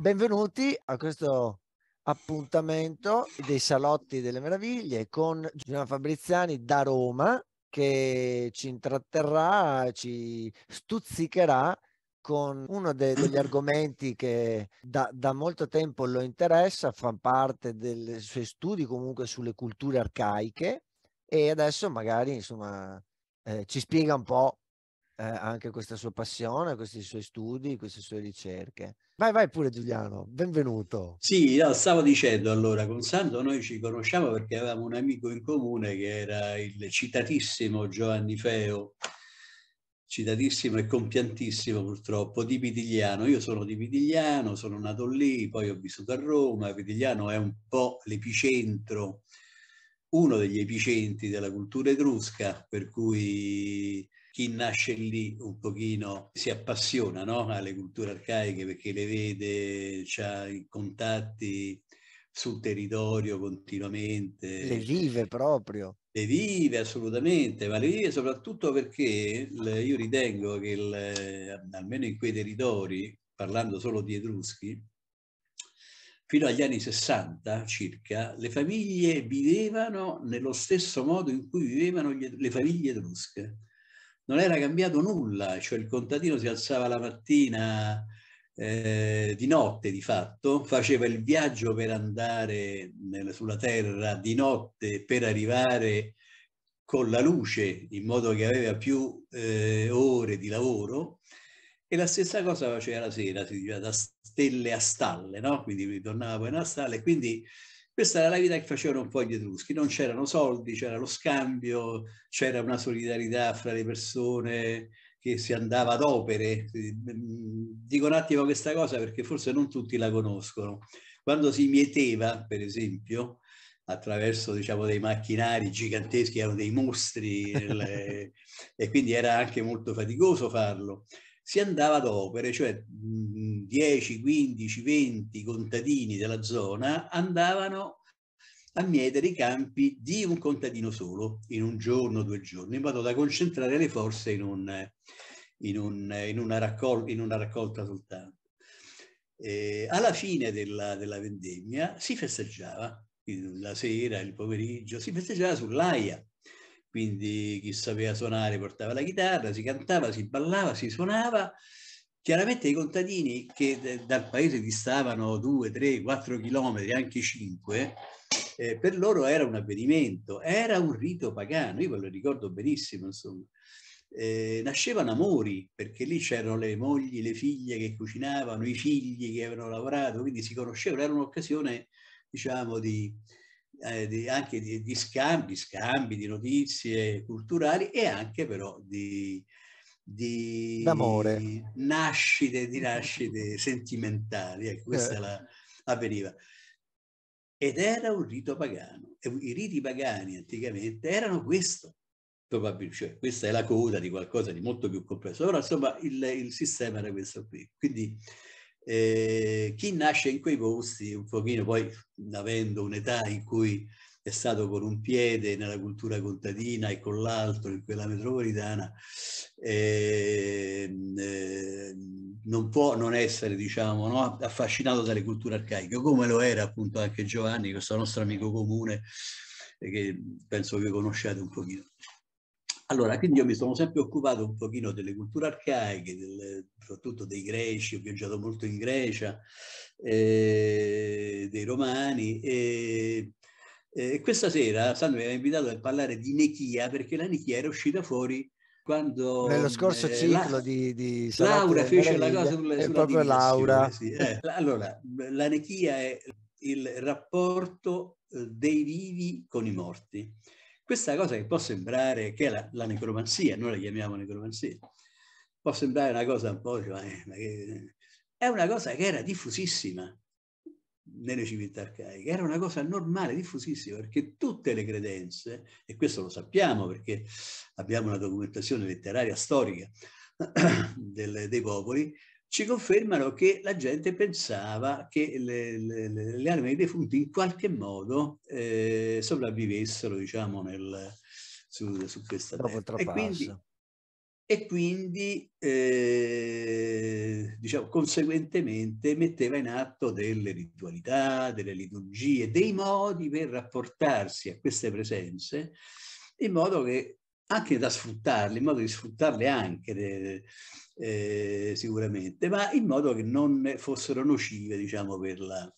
Benvenuti a questo appuntamento dei salotti delle meraviglie con Giuliano Fabriziani da Roma che ci intratterrà, ci stuzzicherà con uno de- degli argomenti che da-, da-, molto tempo lo interessa, fa parte dei suoi studi comunque sulle culture arcaiche e adesso magari insomma eh, ci spiega un po' eh, anche questa sua passione, questi suoi studi, queste sue ricerche. Vai, vai pure Giuliano, benvenuto. Sì, no, stavo dicendo allora, con Santo noi ci conosciamo perché avevamo un amico in comune che era il citatissimo Giovanni Feo, citatissimo e compiantissimo purtroppo, di Pitigliano. Io sono di Pitigliano, sono nato lì, poi ho vissuto a Roma. Pitigliano è un po' l'epicentro, uno degli epicentri della cultura etrusca, per cui chi nasce lì un pochino si appassiona no? alle culture arcaiche perché le vede, ha i contatti sul territorio continuamente. Le vive proprio. Le vive assolutamente, ma le vive soprattutto perché io ritengo che il, almeno in quei territori, parlando solo di Etruschi, fino agli anni 60 circa, le famiglie vivevano nello stesso modo in cui vivevano le famiglie etrusche non era cambiato nulla, cioè il contadino si alzava la mattina eh, di notte di fatto, faceva il viaggio per andare nel, sulla terra di notte per arrivare con la luce in modo che aveva più eh, ore di lavoro e la stessa cosa faceva la sera, si diceva da stelle a stalle, no? quindi ritornava poi nella stalla e quindi questa era la vita che facevano un po' gli etruschi, non c'erano soldi, c'era lo scambio, c'era una solidarietà fra le persone che si andava ad opere. Dico un attimo questa cosa perché forse non tutti la conoscono. Quando si mieteva, per esempio, attraverso diciamo, dei macchinari giganteschi, erano dei mostri eh, e quindi era anche molto faticoso farlo si andava ad opere, cioè 10, 15, 20 contadini della zona andavano a mietere i campi di un contadino solo, in un giorno, due giorni, in modo da concentrare le forze in, un, in, un, in, una, raccol in una, raccolta soltanto. Eh, alla fine della, della vendemmia si festeggiava, la sera, il pomeriggio, si festeggiava sull'AIA, quindi chi sapeva suonare portava la chitarra, si cantava, si ballava, si suonava. Chiaramente i contadini che dal paese distavano 2, 3, 4 chilometri, anche 5, eh, per loro era un avvenimento, era un rito pagano, io ve lo ricordo benissimo, insomma. Eh, nascevano amori, perché lì c'erano le mogli, le figlie che cucinavano, i figli che avevano lavorato, quindi si conoscevano, era un'occasione, diciamo, di, eh, di, anche di, di, scambi, scambi di notizie culturali e anche però di, di nascite, di nascite sentimentali. Ecco, questa eh. la, avveniva. Ed era un rito pagano. I riti pagani anticamente erano questo. Cioè, questa è la coda di qualcosa di molto più complesso. Però, insomma, il, il sistema era questo qui. Quindi eh, chi nasce in quei posti, un pochino poi avendo un'età in cui è stato con un piede nella cultura contadina e con l'altro in quella metropolitana, eh, eh, non può non essere diciamo, no, affascinato dalle culture arcaiche, come lo era appunto anche Giovanni, questo nostro amico comune, che penso che conosciate un pochino. Allora, quindi io mi sono sempre occupato un pochino delle culture arcaiche, del, soprattutto dei greci, ho viaggiato molto in Grecia, eh, dei romani e, e questa sera Sandro mi ha invitato a parlare di Nechia perché la Nechia era uscita fuori quando nello scorso eh, ciclo la, di, di Laura fece la cosa sulla, è sulla proprio Laura sì. eh, allora la Nechia è il rapporto eh, dei vivi con i morti questa cosa che può sembrare, che è la, la necromanzia, noi la chiamiamo necromanzia, può sembrare una cosa un po', cioè, eh, ma che, è una cosa che era diffusissima nelle civiltà arcaiche, era una cosa normale, diffusissima, perché tutte le credenze, e questo lo sappiamo perché abbiamo una documentazione letteraria storica delle, dei popoli, ci confermano che la gente pensava che le, le, le anime dei defunti in qualche modo eh, sopravvivessero, diciamo, nel, su, su, questa terra. E quindi, e quindi eh, diciamo, conseguentemente metteva in atto delle ritualità, delle liturgie, dei modi per rapportarsi a queste presenze in modo che anche da sfruttarle, in modo di sfruttarle anche eh, sicuramente, ma in modo che non fossero nocive diciamo, per, la,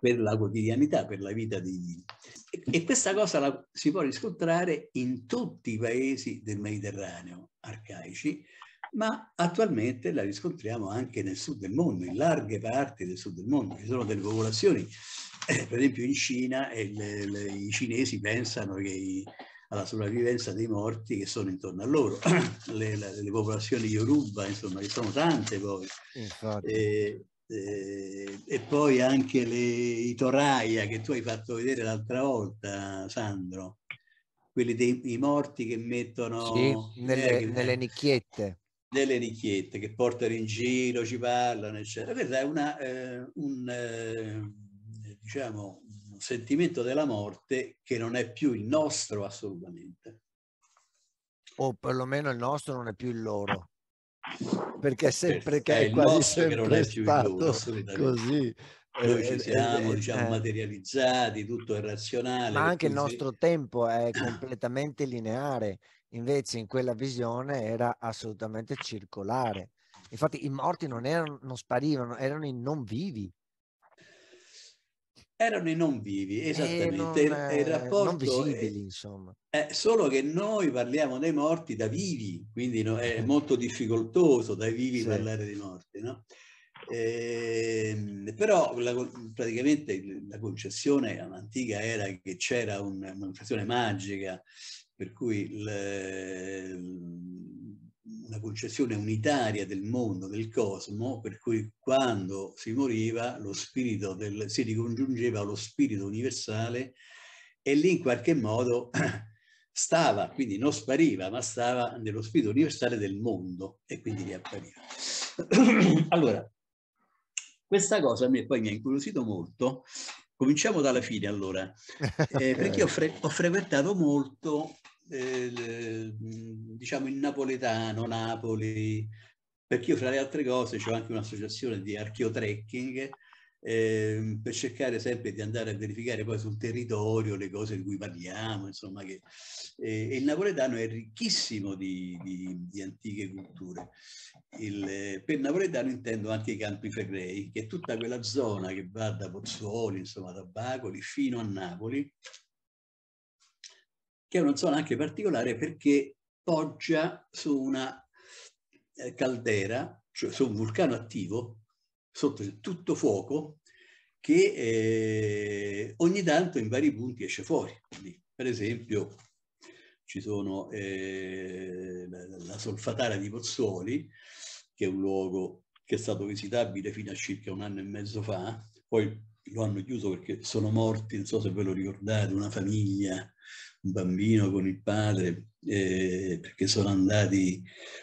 per la quotidianità, per la vita di... E, e questa cosa la si può riscontrare in tutti i paesi del Mediterraneo arcaici, ma attualmente la riscontriamo anche nel sud del mondo, in larghe parti del sud del mondo. Ci sono delle popolazioni, eh, per esempio in Cina, e le, le, i cinesi pensano che i, alla sopravvivenza dei morti che sono intorno a loro, le, le, le, popolazioni Yoruba, insomma, che sono tante poi. E, e, e, poi anche le, i Toraia che tu hai fatto vedere l'altra volta, Sandro, quelli dei morti che mettono sì, nelle, eh, che, nelle nicchiette delle nicchiette che portano in giro, ci parlano, eccetera. Questa è una, eh, un, eh, diciamo, sentimento della morte che non è più il nostro assolutamente. O perlomeno il nostro non è più il loro. Perché, se, perché è, è quasi sempre non è più il loro, così. Noi eh, eh, eh, ci siamo eh, diciamo, eh, materializzati, tutto è razionale. Ma anche il nostro si... tempo è completamente lineare, invece in quella visione era assolutamente circolare. Infatti i morti non, erano, non sparivano, erano i non vivi erano i non vivi, eh, esattamente, eh, non, eh, il rapporto non visibili, è, insomma. È solo che noi parliamo dei morti da vivi, quindi no, è molto difficoltoso dai vivi sì. parlare dei morti, no? Eh, però la, praticamente la concessione antica era che c'era un, una concessione magica per cui le, una concezione unitaria del mondo, del cosmo, per cui quando si moriva lo spirito del, si ricongiungeva allo spirito universale e lì in qualche modo stava, quindi non spariva, ma stava nello spirito universale del mondo e quindi riappariva. allora, questa cosa mi, poi mi ha incuriosito molto. Cominciamo dalla fine allora, eh, perché ho, fre ho frequentato molto eh, diciamo il napoletano, Napoli, perché io fra le altre cose ho anche un'associazione di archeotrekking eh, per cercare sempre di andare a verificare poi sul territorio le cose di cui parliamo, insomma, che, eh, e il napoletano è ricchissimo di, di, di antiche culture. Il, per napoletano intendo anche i Campi Ferrei, che è tutta quella zona che va da Pozzuoli, insomma, da Bacoli fino a Napoli, che è una zona anche particolare perché poggia su una eh, caldera, cioè su un vulcano attivo, sotto il tutto fuoco, che eh, ogni tanto in vari punti esce fuori. Quindi, per esempio ci sono eh, la, solfatara di Pozzuoli, che è un luogo che è stato visitabile fino a circa un anno e mezzo fa, poi lo hanno chiuso perché sono morti, non so se ve lo ricordate, una famiglia un bambino con il padre, eh, perché sono andati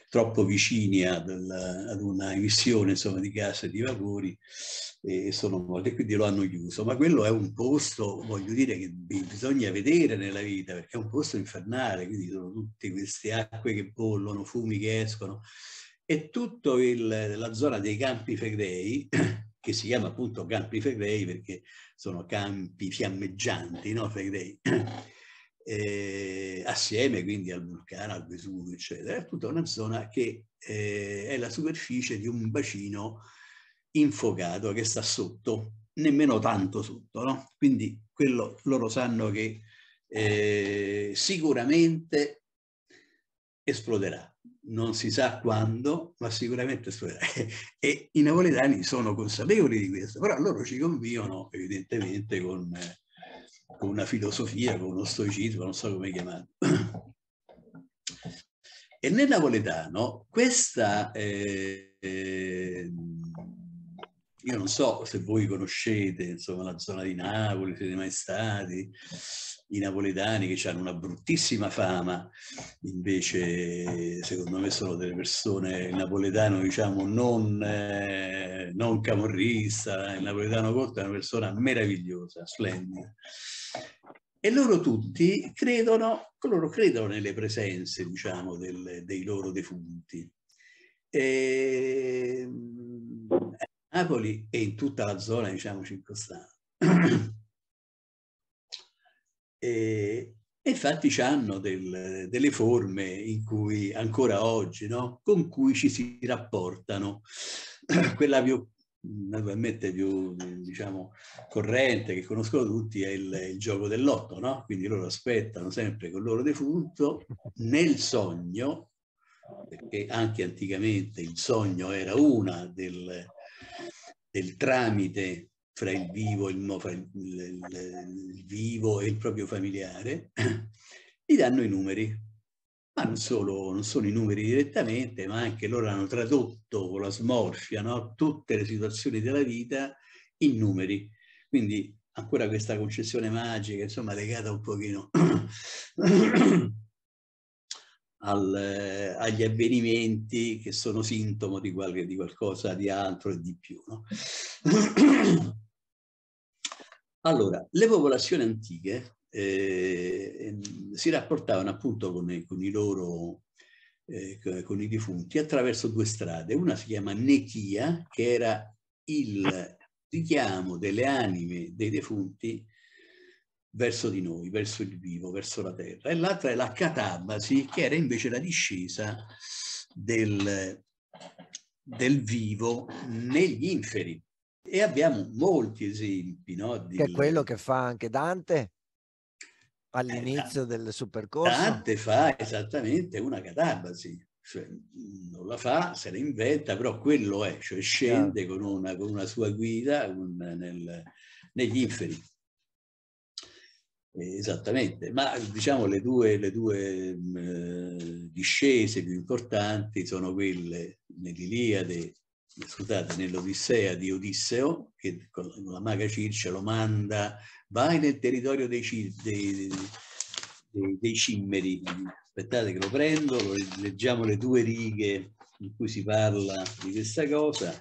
troppo vicini ad, ad una emissione insomma, di gas e di vapori e sono morti, e quindi lo hanno chiuso. Ma quello è un posto, voglio dire, che bisogna vedere nella vita, perché è un posto infernale, quindi sono tutte queste acque che bollono, fumi che escono, e tutta la zona dei campi fegrei, che si chiama appunto campi fegrei perché sono campi fiammeggianti, no, Fegrei. eh, assieme quindi al vulcano, al Vesuvio, eccetera, è tutta una zona che eh, è la superficie di un bacino infocato che sta sotto, nemmeno tanto sotto, no? Quindi quello loro sanno che eh, sicuramente esploderà. Non si sa quando, ma sicuramente esploderà. e i napoletani sono consapevoli di questo, però loro ci convivono evidentemente con... Eh, con una filosofia, con uno stoicismo, non so come chiamarlo. E nel napoletano questa, eh, io non so se voi conoscete insomma, la zona di Napoli, siete mai stati, i napoletani che hanno una bruttissima fama, invece secondo me sono delle persone, il napoletano diciamo non, eh, non camorrista, il napoletano corto è una persona meravigliosa, splendida. E loro tutti credono, loro credono nelle presenze, diciamo, del, dei loro defunti. E, a Napoli e in tutta la zona, diciamo, circostante. e, infatti hanno del, delle forme in cui ancora oggi, no? con cui ci si rapportano, quella più, naturalmente più diciamo, corrente che conoscono tutti è il, il gioco dell'otto, no? Quindi loro aspettano sempre con il loro defunto nel sogno, perché anche anticamente il sogno era una del, del tramite fra il vivo, il, fra il, il vivo e il proprio familiare, gli danno i numeri ma non solo, non solo i numeri direttamente, ma anche loro hanno tradotto con la smorfia no? tutte le situazioni della vita in numeri. Quindi ancora questa concezione magica, insomma, legata un pochino al, eh, agli avvenimenti che sono sintomo di, qualche, di qualcosa di altro e di più. No? allora, le popolazioni antiche eh, ehm, si rapportavano appunto con, i, con i loro eh, con i defunti attraverso due strade. Una si chiama Nechia, che era il richiamo delle anime dei defunti verso di noi, verso il vivo, verso la terra, e l'altra è la catabasi, che era invece la discesa del, del vivo negli inferi. E abbiamo molti esempi. No, di... Che è quello che fa anche Dante? all'inizio eh, del supercorso? Dante fa esattamente una catabasi, cioè, non la fa, se la inventa, però quello è, cioè scende con una, con una sua guida un, nel, negli inferi. Eh, esattamente, ma diciamo le due, le due mh, mm, eh, discese più importanti sono quelle nell'Iliade scusate, nell'Odissea di Odisseo, che con la maga Circe lo manda, vai nel territorio dei, dei, dei, dei cimmeri, aspettate che lo prendo, lo, leggiamo le due righe in cui si parla di questa cosa,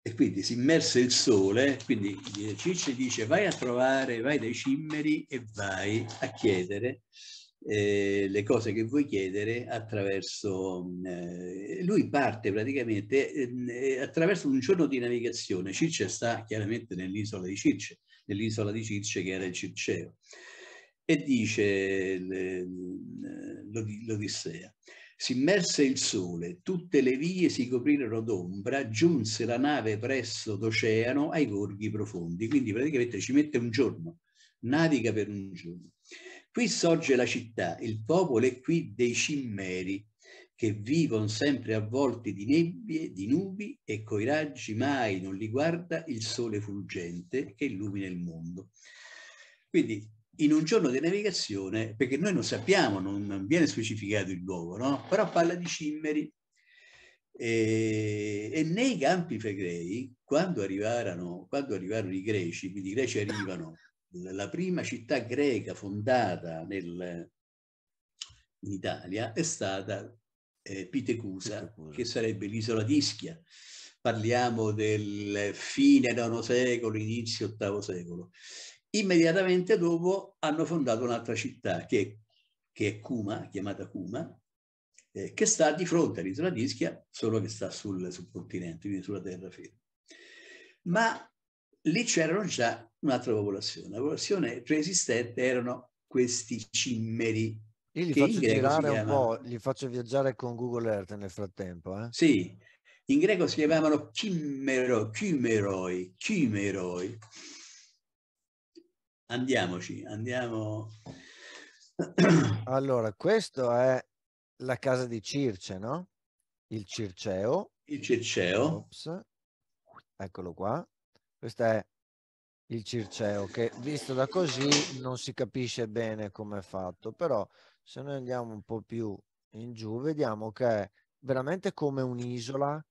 e quindi si immerse il sole, quindi Circe dice vai a trovare, vai dai cimmeri e vai a chiedere eh, le cose che vuoi chiedere attraverso... Mm, eh, lui parte praticamente ehm, eh, attraverso un giorno di navigazione. Circe sta chiaramente nell'isola di Circe, nell'isola di Circe che era il Circeo. E dice mm, l'Odissea, si immerse il sole, tutte le vie si coprirono d'ombra, giunse la nave presso d'oceano ai gorghi profondi. Quindi praticamente ci mette un giorno, naviga per un giorno. Qui sorge la città, il popolo è qui dei cimmeri, che vivono sempre avvolti di nebbie, di nubi e coi raggi mai non li guarda il sole fulgente che illumina il mondo. Quindi in un giorno di navigazione, perché noi non sappiamo, non viene specificato il luogo, no? però parla di cimmeri. E, e nei campi fegrei, quando, quando arrivarono i greci, quindi i greci arrivano la prima città greca fondata nel, in Italia è stata eh, Pitecusa, Pitecusa, che sarebbe l'isola di Ischia. Parliamo del fine IX secolo, inizio VIII secolo. Immediatamente dopo hanno fondato un'altra città che, che è Cuma, chiamata Cuma, eh, che sta di fronte all'isola di Ischia, solo che sta sul, sul continente, quindi sulla terraferma. Ma lì c'erano già un'altra popolazione. La popolazione preesistente erano questi cimmeri. Io li faccio girare un po', li faccio viaggiare con Google Earth nel frattempo. Eh? Sì, in greco si chiamavano chimero, chimeroi, chimeroi. Andiamoci, andiamo. Allora, questa è la casa di Circe, no? Il Circeo. Il Circeo. Ops. Eccolo qua. Questo è il Circeo, che visto da così non si capisce bene come è fatto, però se noi andiamo un po' più in giù vediamo che è veramente come un'isola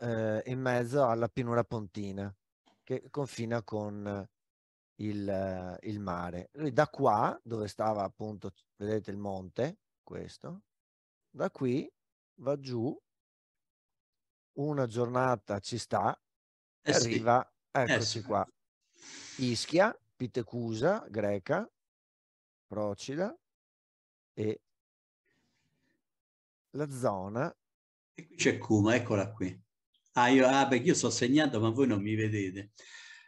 eh, in mezzo alla pianura pontina che confina con il, il mare. Da qua, dove stava appunto, vedete il monte, questo, da qui va giù una giornata ci sta, eh arriva, eh eccoci eh qua, Ischia, Pitecusa, Greca, Procida e la zona. E qui c'è Cuma, eccola qui. Ah, io, ah, perché io sono segnato, ma voi non mi vedete.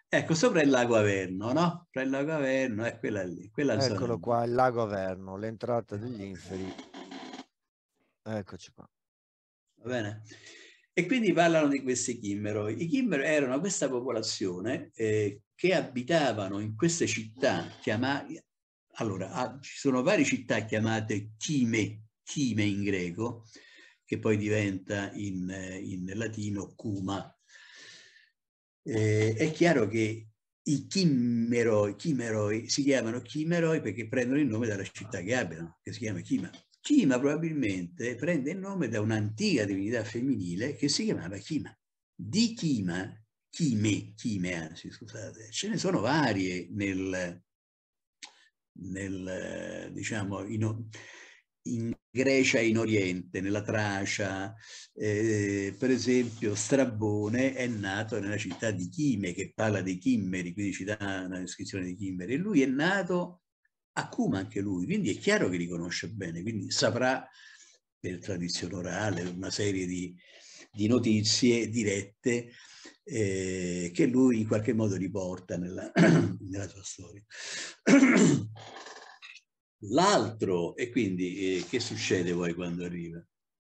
Ecco, sopra il lago Averno, no? Tra il lago Averno, è quella lì. Quella Eccolo zona qua, il lago Averno, l'entrata degli inferi. Eccoci qua. Va bene. E quindi parlano di questi Kimmero. I Kimmero erano questa popolazione eh, che abitavano in queste città chiamate... Allora, ah, ci sono varie città chiamate Chime, Chime in greco, che poi diventa in, in latino Cuma. Eh, è chiaro che i Chimeroi, Chimeroi si chiamano Chimeroi perché prendono il nome dalla città che abitano, che si chiama Chima. Chima probabilmente prende il nome da un'antica divinità femminile che si chiamava Chima. Di Chima, Chime, Chime anzi, scusate, ce ne sono varie nel, nel diciamo, in, in, Grecia in Oriente, nella Tracia, eh, per esempio Strabone è nato nella città di Chime, che parla dei Chimmeri, quindi ci dà una descrizione di Chimmeri, lui è nato a Kuma anche lui, quindi è chiaro che li conosce bene, quindi saprà per tradizione orale, una serie di, di notizie dirette eh, che lui in qualche modo riporta nella, nella sua storia. L'altro, e quindi eh, che succede poi quando arriva?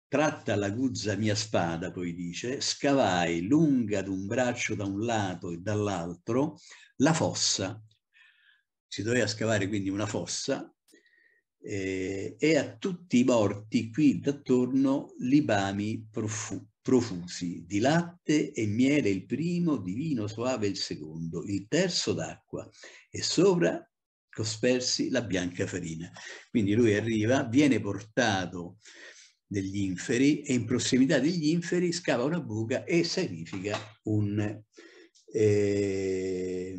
Tratta guzza mia spada, poi dice, scavai lunga d'un braccio da un lato e dall'altro la fossa si doveva scavare quindi una fossa eh, e a tutti i morti qui d'attorno libami profu profusi di latte e miele il primo, di vino soave il secondo, il terzo d'acqua e sopra cospersi la bianca farina. Quindi lui arriva, viene portato negli inferi e in prossimità degli inferi scava una buca e sacrifica un... Eh,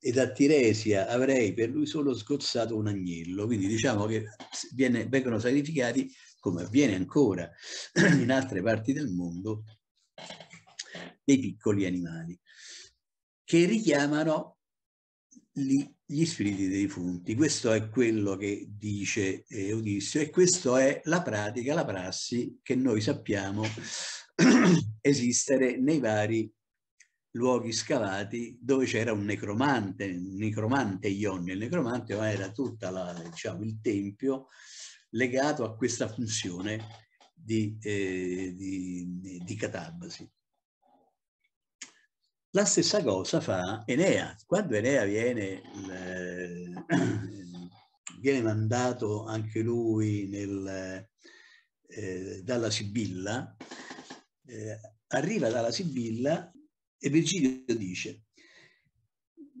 ed a Tiresia avrei per lui solo sgozzato un agnello, quindi diciamo che viene, vengono sacrificati, come avviene ancora in altre parti del mondo, dei piccoli animali, che richiamano gli, gli spiriti dei defunti. Questo è quello che dice eh, Odisseo e questa è la pratica, la prassi che noi sappiamo esistere nei vari luoghi scavati dove c'era un necromante, un necromante Ionni. Il necromante era tutto diciamo, il tempio legato a questa funzione di, eh, di, di catabasi. La stessa cosa fa Enea. Quando Enea viene, eh, viene mandato anche lui nel, eh, dalla Sibilla, eh, arriva dalla Sibilla e Virgilio dice,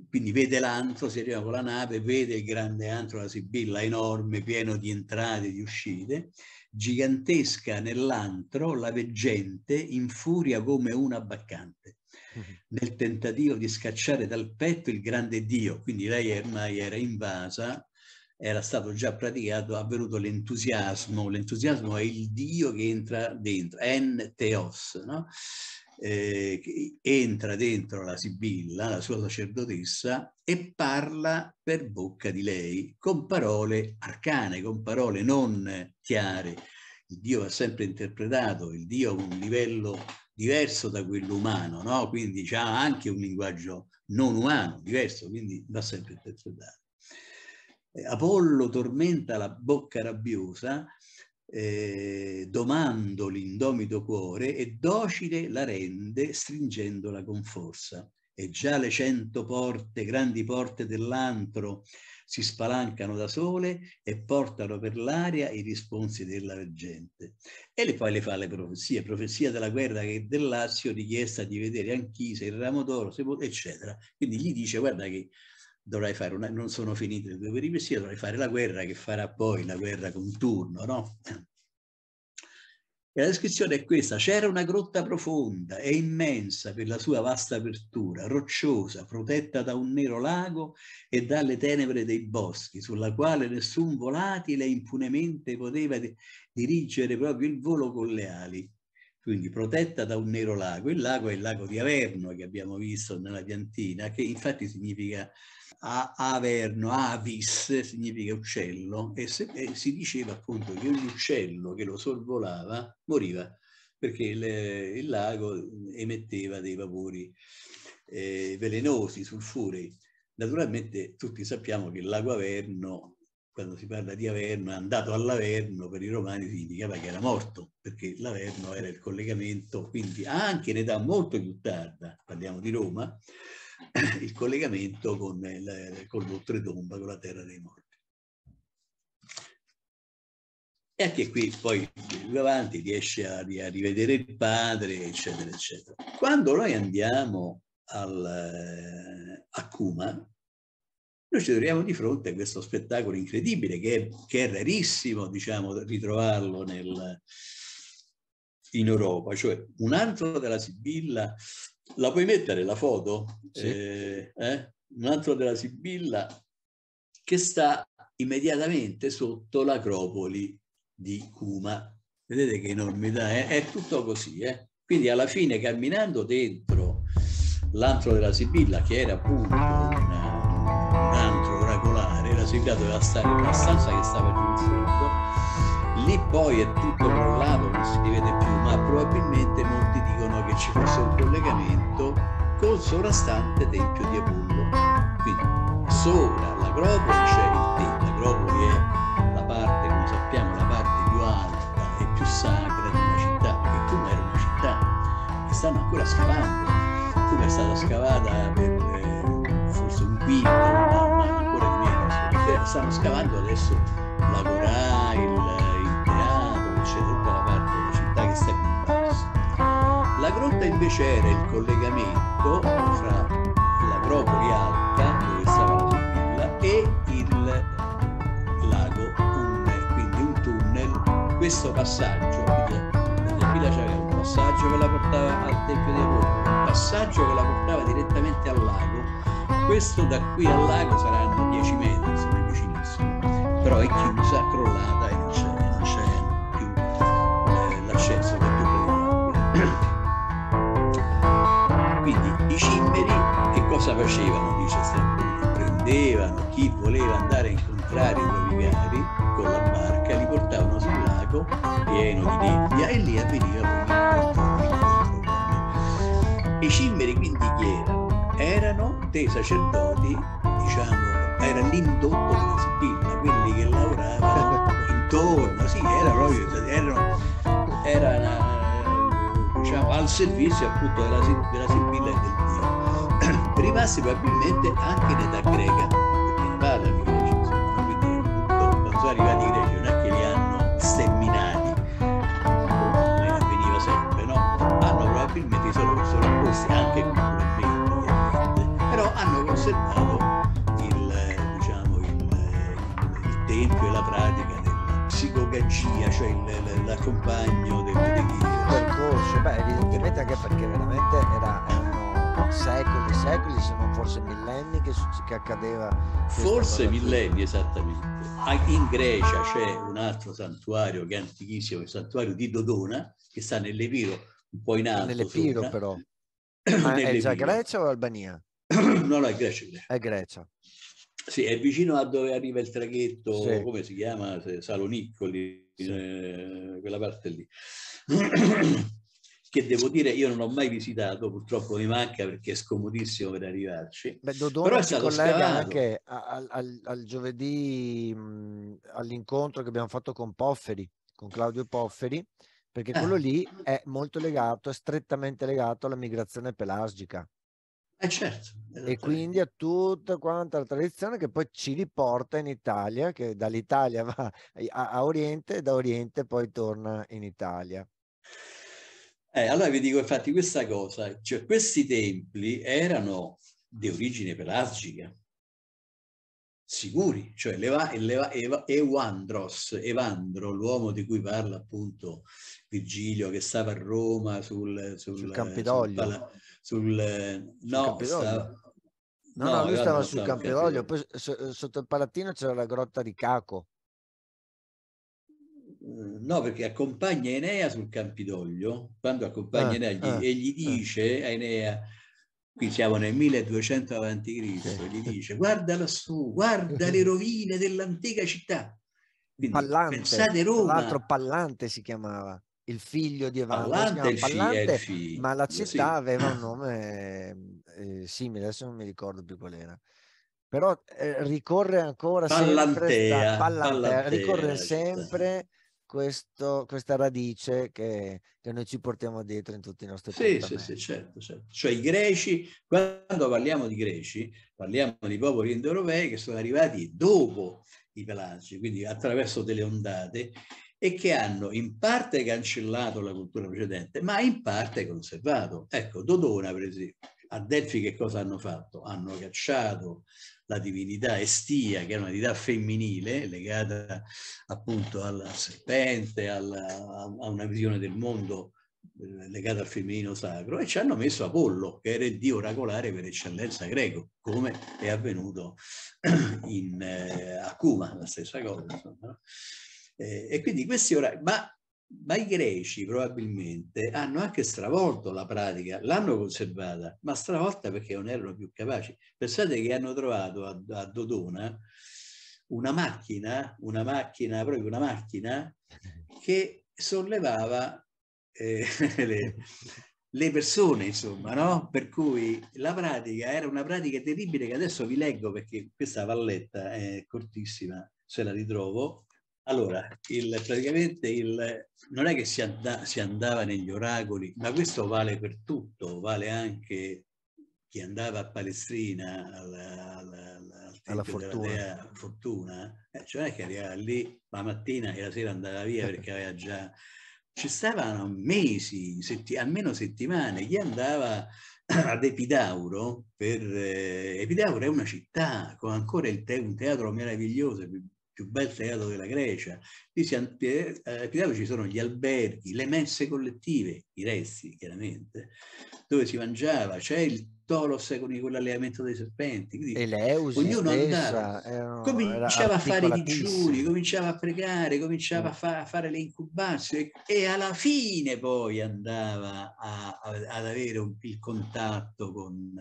quindi vede l'antro, si arriva con la nave, vede il grande antro, la Sibilla enorme, pieno di entrate e di uscite, gigantesca nell'antro, la veggente, in furia come una baccante, mhm. nel tentativo di scacciare dal petto il grande Dio. Quindi lei ormai era invasa, era stato già praticato, è avvenuto l'entusiasmo, l'entusiasmo è il Dio che entra dentro, en teos, no? eh, entra dentro la Sibilla, la sua sacerdotessa, e parla per bocca di lei, con parole arcane, con parole non chiare. Il Dio va sempre interpretato il Dio ha un livello diverso da quello umano, no? quindi ha anche un linguaggio non umano, diverso, quindi va sempre interpretato. Eh, Apollo tormenta la bocca rabbiosa eh, domando l'indomito cuore e docile la rende stringendola con forza. E già le cento porte, grandi porte dell'antro, si spalancano da sole e portano per l'aria i risponsi della gente. E le, poi le fa le profezie, profezia della guerra che del Lazio, richiesta di vedere Anchise, il ramo Ramodoro, eccetera. Quindi gli dice, guarda che dovrai fare una, non sono finite le tue peripezie, dovrai fare la guerra che farà poi la guerra con turno, no? E la descrizione è questa, c'era una grotta profonda e immensa per la sua vasta apertura, rocciosa, protetta da un nero lago e dalle tenebre dei boschi, sulla quale nessun volatile impunemente poteva dirigere proprio il volo con le ali. Quindi protetta da un nero lago. Il lago è il lago di Averno che abbiamo visto nella piantina, che infatti significa a Averno, Avis significa uccello, e, se, e, si diceva appunto che ogni uccello che lo sorvolava moriva perché le, il, lago emetteva dei vapori eh, velenosi, sulfurei. Naturalmente tutti sappiamo che il lago Averno, quando si parla di Averno, è andato all'Averno, per i romani significava che era morto, perché l'Averno era il collegamento, quindi anche in età molto più tarda, parliamo di Roma, il collegamento con, il, eh, con con la terra dei morti. E anche qui poi più avanti riesce a, a rivedere il padre, eccetera, eccetera. Quando noi andiamo al, eh, a Kuma, noi ci troviamo di fronte a questo spettacolo incredibile che è, che è rarissimo, diciamo, ritrovarlo nel, in Europa, cioè un altro della Sibilla la puoi mettere la foto? Sì. Eh, eh? Un altro della Sibilla che sta immediatamente sotto l'acropoli di Cuma. Vedete che enormità, eh? è tutto così. Eh? Quindi alla fine camminando dentro l'antro della Sibilla, che era appunto una, un antro oracolare, la Sibilla doveva stare in una stanza che stava giù in fondo, lì poi è tutto crollato, non si vede più, ma probabilmente non ci fosse un collegamento col sovrastante tempio di Apollo. Quindi sopra l'Agropoli c'è il tempio, l'Agropoli è la parte, come sappiamo, la parte più alta e più sacra di una città, perché Cuma era una città che stanno ancora scavando. Cuma è stata scavata per eh, forse un quinto, ma ancora di meno, stanno scavando adesso la Corale fronte invece era il collegamento fra la propria Alta, dove stava la villa, e il lago Unne, quindi un tunnel. Questo passaggio, la villa c'era un passaggio che la portava al Tempio dei Popoli, un passaggio che la portava direttamente al lago. Questo da qui al lago saranno 10 metri, sono vicinissimo, però è chiusa cosa facevano, dice Stramponi? Prendevano chi voleva andare a incontrare i tropicali con la barca, li portavano sul lago pieno di nebbia e lì avveniva poi I cimmeri quindi chi erano? Erano dei sacerdoti, diciamo, era l'indotto della spilla, quelli che lavoravano intorno, sì, era proprio, erano, era diciamo, al servizio appunto della, della derivasse probabilmente anche l'età greca, perché ne parla di greci, insomma, quindi purtroppo sono arrivati i greci, non è che li hanno sterminati, come avveniva sempre, no? Hanno probabilmente sono sovrapposti anche culturalmente, ovviamente, però hanno conservato il, diciamo, il, il tempio e la pratica della psicogagia, cioè l'accompagno del, del percorso, beh evidentemente anche perché veramente era secoli, secoli, se non forse millenni che, che accadeva. Forse millenni, esattamente. Ah, in Grecia c'è un altro santuario che è antichissimo, il santuario di Dodona, che sta nell'Epiro, un po' in alto. Nell'Epiro sopra. però. Ma è già Grecia o Albania? no, no, è Grecia. È Grecia. Sì, è vicino a dove arriva il traghetto, sì. come si chiama? Salonicoli, sì. eh, quella parte lì. che devo dire io non ho mai visitato, purtroppo mi manca perché è scomodissimo per arrivarci. Beh, Dodona Però si stato collega anche al, al, al giovedì mh, all'incontro che abbiamo fatto con Pofferi, con Claudio Pofferi, perché ah. quello lì è molto legato, è strettamente legato alla migrazione pelasgica. Eh certo, e quindi a tutta quanta la tradizione che poi ci riporta in Italia, che dall'Italia va a, a Oriente e da Oriente poi torna in Italia. Eh, allora vi dico infatti questa cosa, cioè questi templi erano di origine pelagica, sicuri, cioè Leva, Leva, Eva, Evandros, Evandro, l'uomo di cui parla appunto Virgilio che stava a Roma sul, sul, sul Campidoglio, sul, sul no, Campidoglio. Stava, no, no, lui stava sul Campidoglio, poi sotto il palattino c'era la grotta di Caco no, perché accompagna Enea sul Campidoglio, quando accompagna ah, Enea gli, ah, e gli ah. dice a Enea, qui siamo nel 1200 avanti Cristo, gli dice guarda lassù, guarda le rovine dell'antica città. Quindi, Pallante, pensate Roma. L'altro Pallante si chiamava, il figlio di Evandro. Pallante, Pallante figlio, ma la città sì. aveva un nome eh, simile, adesso non mi ricordo più qual era però eh, ricorre ancora Pallantea, sempre, Pallantea, Pallantea ricorre certo. sempre questo, questa radice che, che, noi ci portiamo dietro in tutti i nostri sì, Sì, sì, certo, certo. Cioè i greci, quando parliamo di greci, parliamo di popoli indoeuropei che sono arrivati dopo i Pelagi, quindi attraverso delle ondate, e che hanno in parte cancellato la cultura precedente, ma in parte conservato. Ecco, Dodona, per esempio, a Delfi che cosa hanno fatto? Hanno cacciato la divinità Estia, che è una divinità femminile legata appunto alla serpente, alla, a una visione del mondo eh, legata al femminino sacro, e ci hanno messo Apollo, che era il dio oracolare per eccellenza greco, come è avvenuto in, eh, a Cuma, la stessa cosa. Insomma, no? eh, e quindi questi oracoli, ma ma i greci probabilmente hanno anche stravolto la pratica, l'hanno conservata, ma stravolta perché non erano più capaci. Pensate che hanno trovato a, a Dodona una macchina, una macchina, proprio una macchina, che sollevava eh, le, le persone, insomma, no? Per cui la pratica era una pratica terribile che adesso vi leggo perché questa valletta è cortissima, se la ritrovo, allora, il, praticamente il, non è che si, and si, andava negli oracoli, ma questo vale per tutto, vale anche chi andava a Palestrina, al, al, al alla fortuna, fortuna eh, cioè che arrivava lì la mattina e la sera andava via perché aveva già... Ci stavano mesi, setti almeno settimane, chi andava ad Epidauro, per, eh, Epidauro è una città con ancora te un teatro meraviglioso, più bel teatro della Grecia. Lì a eh, eh, Pireo ci sono gli alberghi, le messe collettive, i resti chiaramente, dove si mangiava, c'è il Tolos con, con l'allevamento dei serpenti. Quindi e l'Eusi ognuno andava, eh, era, cominciava era a fare i digiuni, cominciava a pregare, cominciava mm. a, fa, a, fare le incubazioni e alla fine poi andava a, a, ad avere un, il contatto con,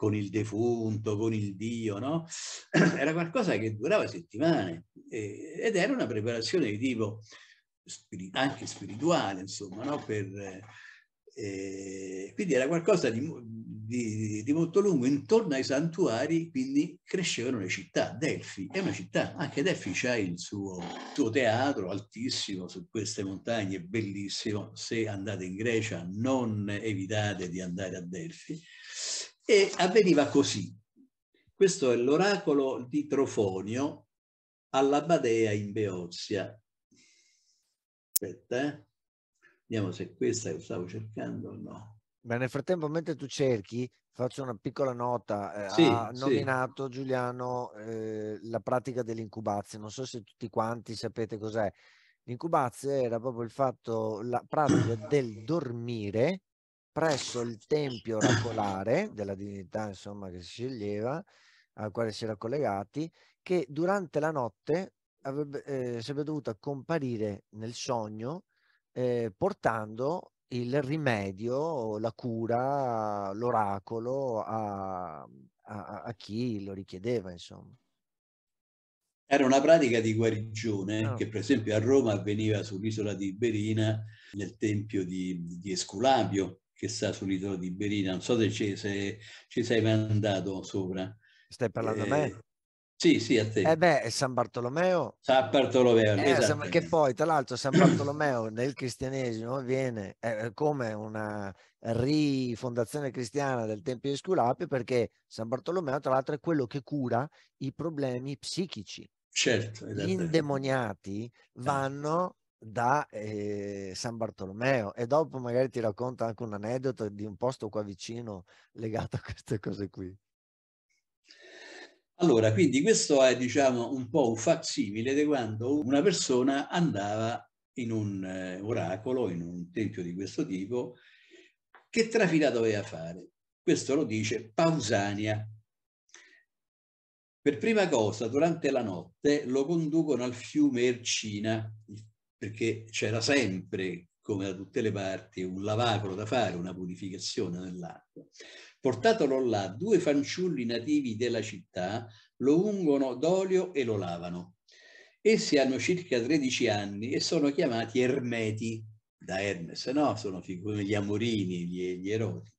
con il defunto, con il Dio, no? Era qualcosa che durava settimane eh, ed era una preparazione di tipo spiri anche spirituale, insomma, no? Per, eh, eh quindi era qualcosa di, di, di, molto lungo. Intorno ai santuari, quindi, crescevano le città. Delfi è una città, anche Delfi c'ha il suo, suo teatro altissimo su queste montagne, bellissimo. Se andate in Grecia non evitate di andare a Delfi e avveniva così. Questo è l'oracolo di Trofonio alla Badea in Beozia. Aspetta, eh. Vediamo se questa che stavo cercando o no. Beh, nel frattempo, mentre tu cerchi, faccio una piccola nota. Eh, sì, ha nominato sì. Giuliano eh, la pratica dell'incubazio. Non so se tutti quanti sapete cos'è. L'incubazio era proprio il fatto, la pratica del dormire presso il tempio oracolare della divinità insomma che si sceglieva al quale si era collegati che durante la notte avrebbe, eh, sarebbe dovuta comparire nel sogno eh, portando il rimedio, la cura, l'oracolo a, a, a, chi lo richiedeva insomma. Era una pratica di guarigione no. Ah. che per esempio a Roma avveniva sull'isola di Berina nel tempio di, di Esculapio che sta sull'isola di Berina, non so se ci, se ci sei mandato sopra. Stai parlando eh, a me? Eh, sì, sì, a te. Eh beh, è San Bartolomeo. San Bartolomeo, eh, esatto. Che esatto. poi, tra l'altro, San Bartolomeo nel cristianesimo viene eh, eh, come una rifondazione cristiana del Tempio di Sculapio perché San Bartolomeo, tra l'altro, è quello che cura i problemi psichici. Certo. Gli indemoniati eh. vanno da eh, San Bartolomeo e dopo magari ti racconto anche un aneddoto di un posto qua vicino legato a queste cose qui. Allora, quindi questo è diciamo un po' un facsimile di quando una persona andava in un eh, oracolo, in un tempio di questo tipo, che trafila doveva fare. Questo lo dice Pausania. Per prima cosa, durante la notte lo conducono al fiume Ercina, il perché c'era sempre, come da tutte le parti, un lavacro da fare, una purificazione dell'acqua. Portatolo là, due fanciulli nativi della città lo ungono d'olio e lo lavano. Essi hanno circa 13 anni e sono chiamati Ermeti, da Hermes, no? Sono figure, gli amorini, gli, gli eroti.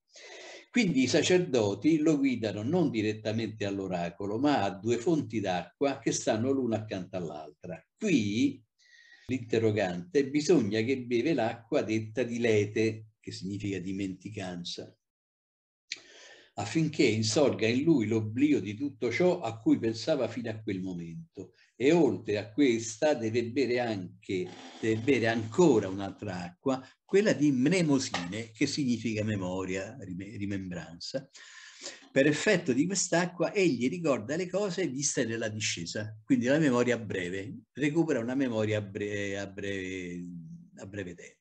Quindi i sacerdoti lo guidano non direttamente all'oracolo, ma a due fonti d'acqua che stanno l'una accanto all'altra. Qui l'interrogante, bisogna che beve l'acqua detta di lete, che significa dimenticanza, affinché insorga in lui l'oblio di tutto ciò a cui pensava fino a quel momento. E oltre a questa deve bere anche, deve bere ancora un'altra acqua, quella di mnemosine, che significa memoria, rimembranza, per effetto di quest'acqua egli ricorda le cose viste nella discesa, quindi la memoria breve, recupera una memoria breve, a, breve, a breve tempo.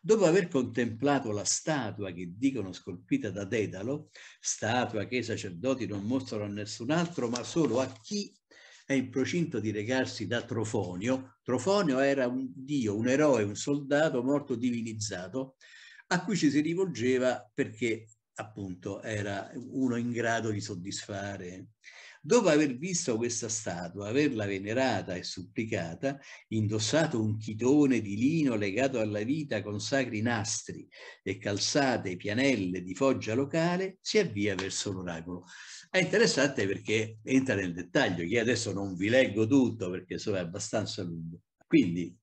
Dopo aver contemplato la statua che dicono scolpita da Dedalo, statua che i sacerdoti non mostrano a nessun altro, ma solo a chi è in procinto di recarsi da Trofonio. Trofonio era un dio, un eroe, un soldato morto divinizzato, a cui ci si rivolgeva perché appunto era uno in grado di soddisfare. Dopo aver visto questa statua, averla venerata e supplicata, indossato un chitone di lino legato alla vita con sacri nastri e calzate pianelle di foggia locale, si avvia verso l'oracolo. È interessante perché entra nel dettaglio, io adesso non vi leggo tutto perché sono abbastanza lungo. Quindi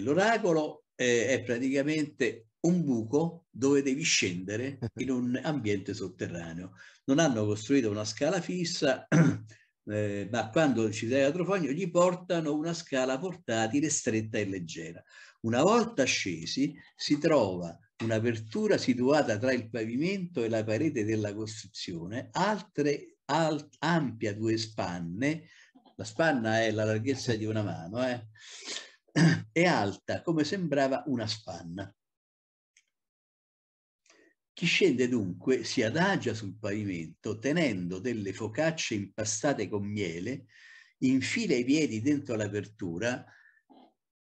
l'oracolo eh, è praticamente un buco dove devi scendere in un ambiente sotterraneo. Non hanno costruito una scala fissa, eh, ma quando ci sei a Trofogno gli portano una scala portatile stretta e leggera. Una volta scesi si trova un'apertura situata tra il pavimento e la parete della costruzione, altre, al, ampia due spanne, la spanna è la larghezza di una mano, eh, è alta come sembrava una spanna. Chi scende dunque si adagia sul pavimento tenendo delle focacce impastate con miele, infila i piedi dentro l'apertura.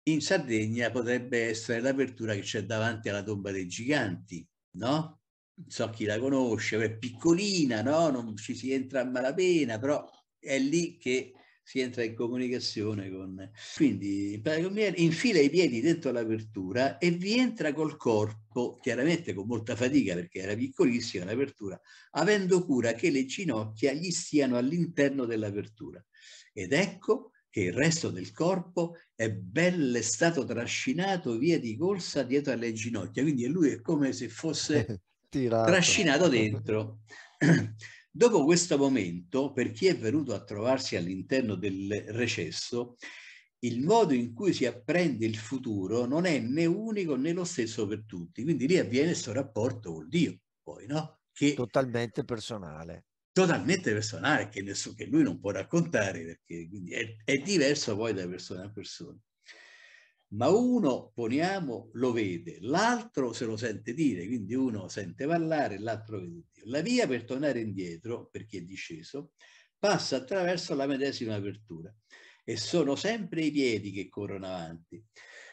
In Sardegna potrebbe essere l'apertura che c'è davanti alla tomba dei giganti, no? Non so chi la conosce, è piccolina, no? Non ci si entra a malapena, però è lì che si entra in comunicazione con... Quindi infila i piedi dentro l'apertura e vi entra col corpo, chiaramente con molta fatica perché era piccolissima l'apertura, avendo cura che le ginocchia gli stiano all'interno dell'apertura. Ed ecco che il resto del corpo è belle stato trascinato via di corsa dietro alle ginocchia, quindi lui è come se fosse trascinato dentro. Dopo questo momento, per chi è venuto a trovarsi all'interno del recesso, il modo in cui si apprende il futuro non è né unico né lo stesso per tutti, quindi lì avviene questo rapporto con Dio, poi, no? Che, totalmente personale. Totalmente personale, che, nessuno, che lui non può raccontare, perché è, è diverso poi da persona a persona ma uno, poniamo, lo vede, l'altro se lo sente dire, quindi uno sente parlare, l'altro vede. Dio. La via per tornare indietro, per chi è disceso, passa attraverso la medesima apertura e sono sempre i piedi che corrono avanti.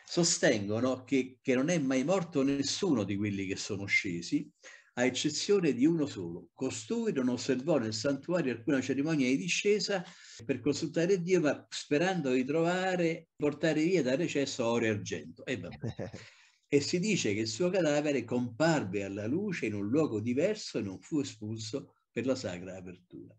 Sostengono che, che non è mai morto nessuno di quelli che sono scesi, a eccezione di uno solo. Costui non osservò nel santuario alcuna cerimonia di discesa per consultare Dio, ma sperando di trovare, portare via da recesso oro e argento. E vabbè. e si dice che il suo cadavere comparve alla luce in un luogo diverso e non fu espulso per la sacra apertura.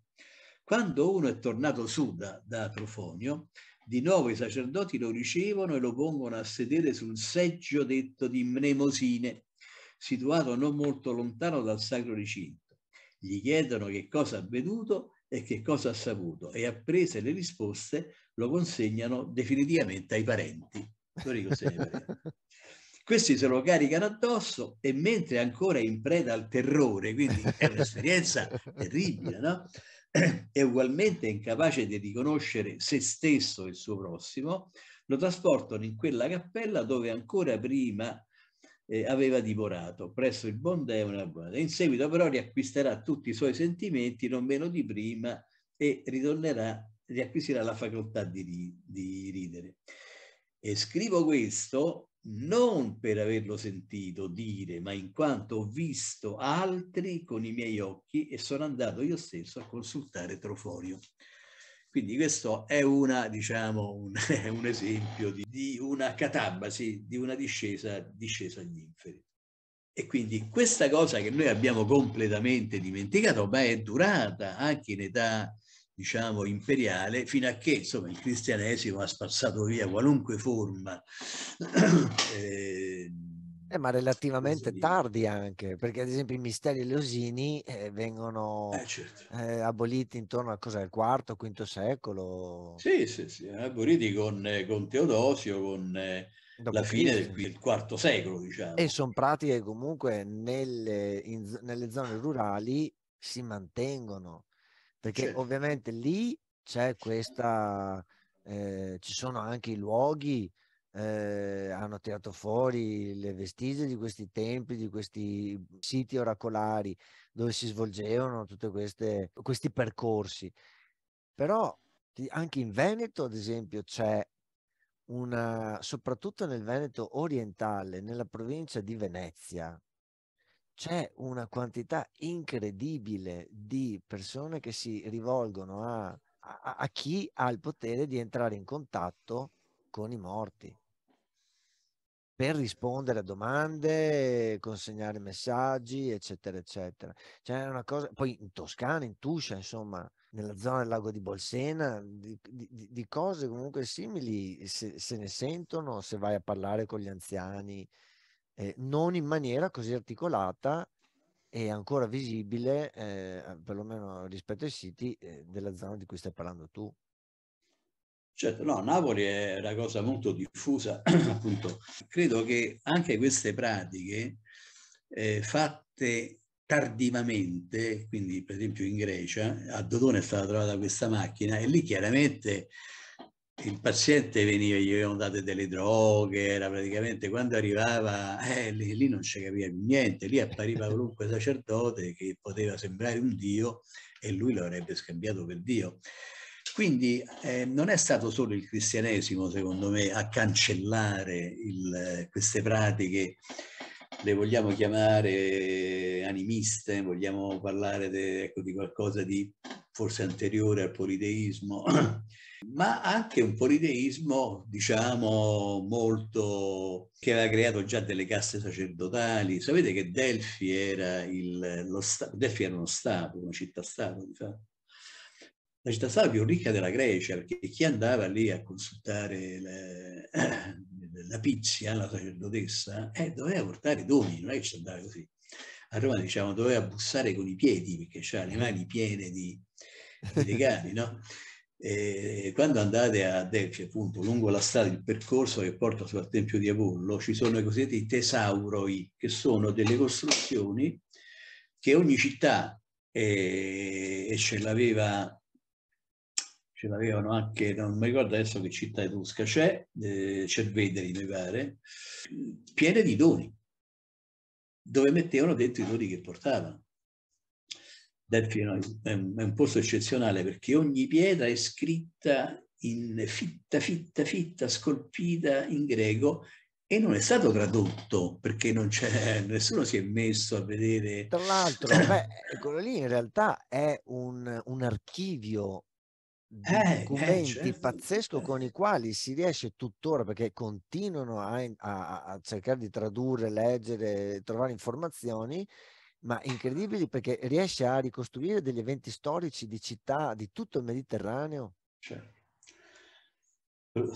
Quando uno è tornato su da, da Trofonio, di nuovo i sacerdoti lo ricevono e lo pongono a sedere sul seggio detto di Mnemosine, situato non molto lontano dal sacro recinto. Gli chiedono che cosa ha veduto e che cosa ha saputo e apprese le risposte lo consegnano definitivamente ai parenti. Lo riconsegnano ai parenti. Questi se lo caricano addosso e mentre ancora è in preda al terrore, quindi è un'esperienza terribile, no? è ugualmente incapace di riconoscere se stesso e il suo prossimo, lo trasportano in quella cappella dove ancora prima eh, aveva divorato, presso il buon In seguito però riacquisterà tutti i suoi sentimenti, non meno di prima, e ritornerà, riacquisirà la facoltà di, di ridere. E scrivo questo non per averlo sentito dire, ma in quanto ho visto altri con i miei occhi e sono andato io stesso a consultare Troforio. Quindi questo è una, diciamo, un, un, esempio di, di una catabasi, di una discesa, discesa agli inferi. E quindi questa cosa che noi abbiamo completamente dimenticato, ma è durata anche in età diciamo, imperiale, fino a che insomma, il cristianesimo ha spazzato via qualunque forma. eh, eh, ma relativamente tardi anche, perché ad esempio i misteri e eh, vengono eh, certo. Eh, aboliti intorno al cos'è, quarto, quinto secolo. Sì, sì, sì, eh, aboliti con, eh, con Teodosio, con la fine del, del quarto secolo, diciamo. E sono pratiche comunque nelle, in, nelle zone rurali si mantengono perché certo. ovviamente lì c'è questa, eh, ci sono anche i luoghi, eh, hanno tirato fuori le vestigie di questi templi, di questi siti oracolari dove si svolgevano tutti questi percorsi. Però anche in Veneto, ad esempio, c'è una, soprattutto nel Veneto orientale, nella provincia di Venezia, c'è una quantità incredibile di persone che si rivolgono a, a, a, chi ha il potere di entrare in contatto con i morti per rispondere a domande, consegnare messaggi, eccetera, eccetera. C'è cioè, una cosa, poi in Toscana, in Tuscia, insomma, nella zona del lago di Bolsena, di, di, di cose comunque simili se, se ne sentono se vai a parlare con gli anziani, eh, non in maniera così articolata e ancora visibile, eh, eh, perlomeno rispetto ai siti, eh, della zona di cui stai parlando tu. Certo, no, Napoli è una cosa molto diffusa, appunto. Credo che anche queste pratiche eh, fatte tardivamente, quindi per esempio in Grecia, a Dodone è stata trovata questa macchina e lì chiaramente il paziente veniva, gli avevano dato delle droghe, era praticamente quando arrivava, eh, lì, lì, non si capiva più niente, lì appariva qualunque sacerdote che poteva sembrare un Dio e lui lo avrebbe scambiato per Dio. Quindi eh, non è stato solo il cristianesimo, secondo me, a cancellare il, queste pratiche, le vogliamo chiamare animiste, vogliamo parlare de, ecco, di qualcosa di forse anteriore al politeismo. ma anche un polideismo, diciamo, molto che aveva creato già delle casse sacerdotali. Sapete che Delfi era, il, lo, Delfi era uno Stato, una città-stato di fatto. La città-stato più ricca della Grecia, perché chi andava lì a consultare le, la pizia, la sacerdotessa, eh, doveva portare doni, non è che ci andava così. A Roma diciamo doveva bussare con i piedi, perché c'era le mani piene di, di legali, no? E quando andate a Delphi, appunto, lungo la strada, il percorso che porta sul Tempio di Apollo, ci sono i cosiddetti tesauroi, che sono delle costruzioni che ogni città, eh, e ce l'aveva ce l'avevano anche, non mi ricordo adesso che città etrusca c'è, eh, Cerveteri mi pare, piene di doni, dove mettevano dentro i doni che portavano del è un posto eccezionale perché ogni pietra è scritta in fitta, fitta, fitta, scolpita in greco e non è stato tradotto perché non c'è, nessuno si è messo a vedere. Tra l'altro, beh, quello lì in realtà è un, un archivio di eh, eh documenti eh, certo. pazzesco certo. con i quali si riesce tuttora perché continuano a, a, a cercare di tradurre, leggere, trovare informazioni ma incredibili perché riesce a ricostruire degli eventi storici di città di tutto il Mediterraneo. Certo.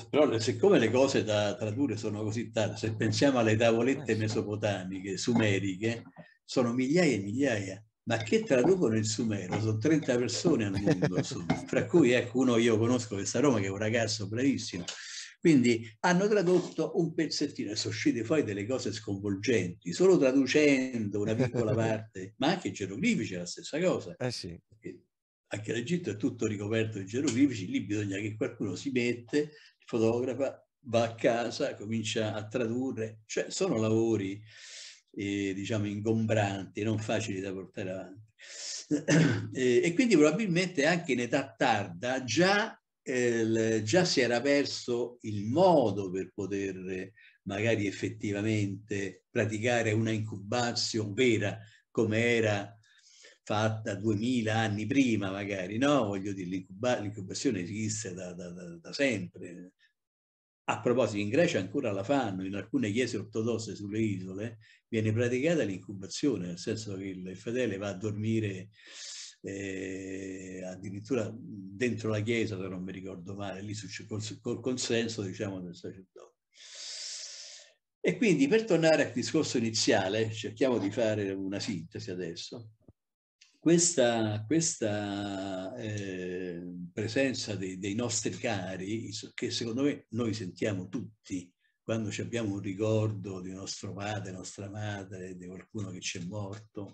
Però siccome le cose da tradurre sono così tante, se pensiamo alle eh, tavolette mesopotamiche, sumeriche, sono migliaia e migliaia, ma che traducono il sumero? Sono 30 persone al mondo, insomma. fra cui ecco uno io conosco che Roma, che è un ragazzo bravissimo, quindi hanno tradotto un pezzettino e sono uscite fuori delle cose sconvolgenti, solo traducendo una piccola parte, ma anche i geroglifici è la stessa cosa. Eh sì. Anche l'Egitto è tutto ricoperto di geroglifici, lì bisogna che qualcuno si mette, fotografa, va a casa, comincia a tradurre, cioè sono lavori eh, diciamo ingombranti, non facili da portare avanti. e, eh, e quindi probabilmente anche in età tarda già eh, già si era perso il modo per poter magari effettivamente praticare una incubazione vera come era fatta duemila anni prima magari, no? Voglio dire, l'incubazione esiste da, da, da, da sempre, a proposito, in Grecia ancora la fanno, in alcune chiese ortodosse sulle isole viene praticata l'incubazione, nel senso che il fedele va a dormire eh, addirittura dentro la chiesa, se non mi ricordo male, lì col, col consenso diciamo, del sacerdote. E quindi per tornare al discorso iniziale, cerchiamo di fare una sintesi adesso, questa, questa eh, presenza dei, dei, nostri cari, che secondo me noi sentiamo tutti quando abbiamo un ricordo di nostro padre, nostra madre, di qualcuno che ci è morto,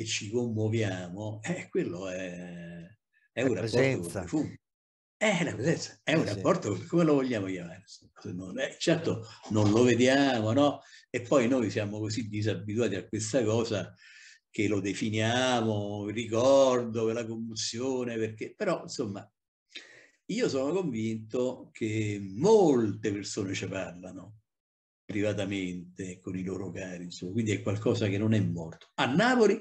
e ci commuoviamo, eh, quello è, è un presenza. rapporto eh, è una presenza, è eh, un rapporto, come lo vogliamo chiamare? Non è, certo non lo vediamo, no? E poi noi siamo così disabituati a questa cosa che lo definiamo, il ricordo, la commozione, perché però insomma io sono convinto che molte persone ci parlano privatamente con i loro cari, insomma, quindi è qualcosa che non è morto. A Napoli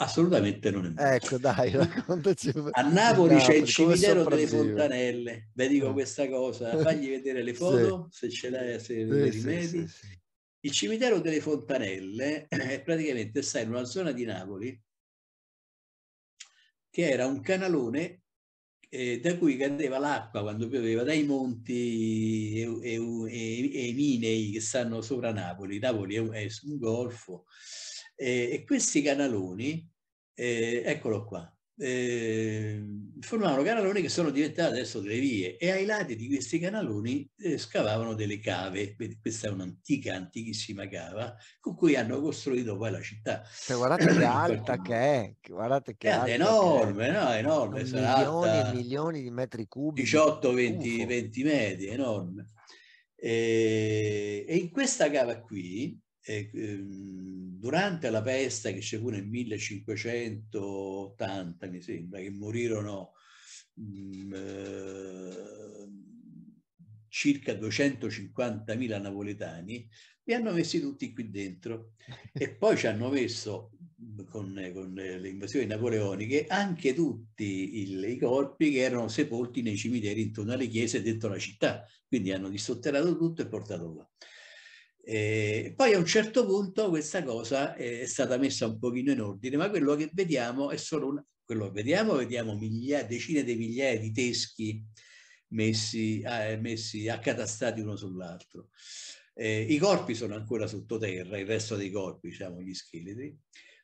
Assolutamente non è morto. Ecco, dai, raccontaci. A Napoli c'è il cimitero delle fontanelle, vi dico eh. questa cosa, fagli vedere le foto sì. se ce l'hai, se le sì, rimedi. Sì, il cimitero delle fontanelle è praticamente sta in una zona di Napoli che era un canalone eh, da cui cadeva l'acqua quando pioveva dai monti e, e, e, e minei che stanno sopra Napoli. Napoli è, è un golfo e, e questi canaloni, eh, eccolo qua, eh, formavano canaloni che sono diventati adesso delle vie e ai lati di questi canaloni eh, scavavano delle cave, questa è un'antica, antichissima cava, con cui hanno costruito poi la città. Cioè, guardate che alta che è, guardate che è alta enorme, che è. no, enorme, milioni e milioni di metri cubi. 18-20 metri, enorme. E, e in questa cava qui, eh, ehm, durante la peste che c'è pure nel 1580, mi sembra, che morirono mh, mm, eh, circa 250.000 napoletani, li hanno messi tutti qui dentro e poi ci hanno messo mm, con, con le invasioni napoleoniche anche tutti il, i corpi che erano sepolti nei cimiteri intorno alle chiese dentro la città, quindi hanno dissotterrato tutto e portato là. Eh, poi a un certo punto questa cosa è stata messa un pochino in ordine, ma quello che vediamo è solo un, quello che vediamo, vediamo migliaia, decine di migliaia di teschi messi, eh, messi accatastati uno sull'altro. Eh, I corpi sono ancora sottoterra, il resto dei corpi, diciamo gli scheletri,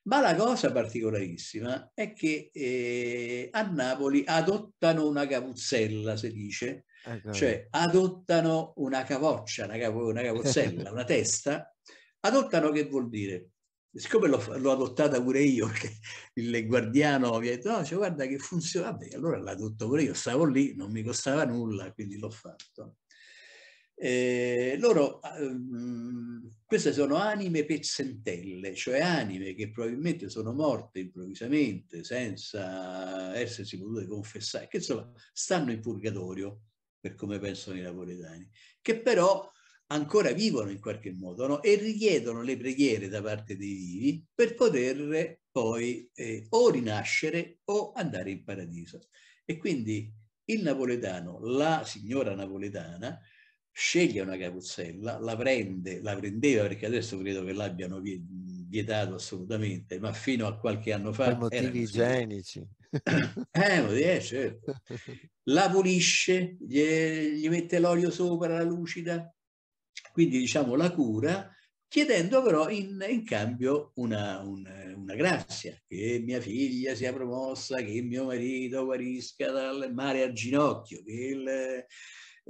ma la cosa particolarissima è che eh, a Napoli adottano una capuzzella, si dice, eh, cioè adottano una cavoccia, una, capo, una capozzella, una testa. Adottano che vuol dire? Siccome l'ho, adottata pure io, il guardiano mi ha detto, no, cioè, guarda che funziona, Vabbè, allora l'adotto pure io, stavo lì, non mi costava nulla, quindi l'ho fatto. Eh, loro, ehm, queste sono anime pezzentelle, cioè anime che probabilmente sono morte improvvisamente senza essersi potute confessare, che insomma stanno in purgatorio per come pensano i napoletani, che però ancora vivono in qualche modo no? e richiedono le preghiere da parte dei vivi per poter poi eh, o rinascere o andare in paradiso. E quindi il napoletano, la signora napoletana, sceglie una capuzzella, la prende, la prendeva perché adesso credo che l'abbiano vietato assolutamente, ma fino a qualche anno fa... Per motivi igienici. eh, certo. La pulisce, gli, gli mette l'olio sopra, la lucida, quindi diciamo la cura, chiedendo però in, in cambio una, una, una, grazia, che mia figlia sia promossa, che mio marito guarisca dal mare al ginocchio, il,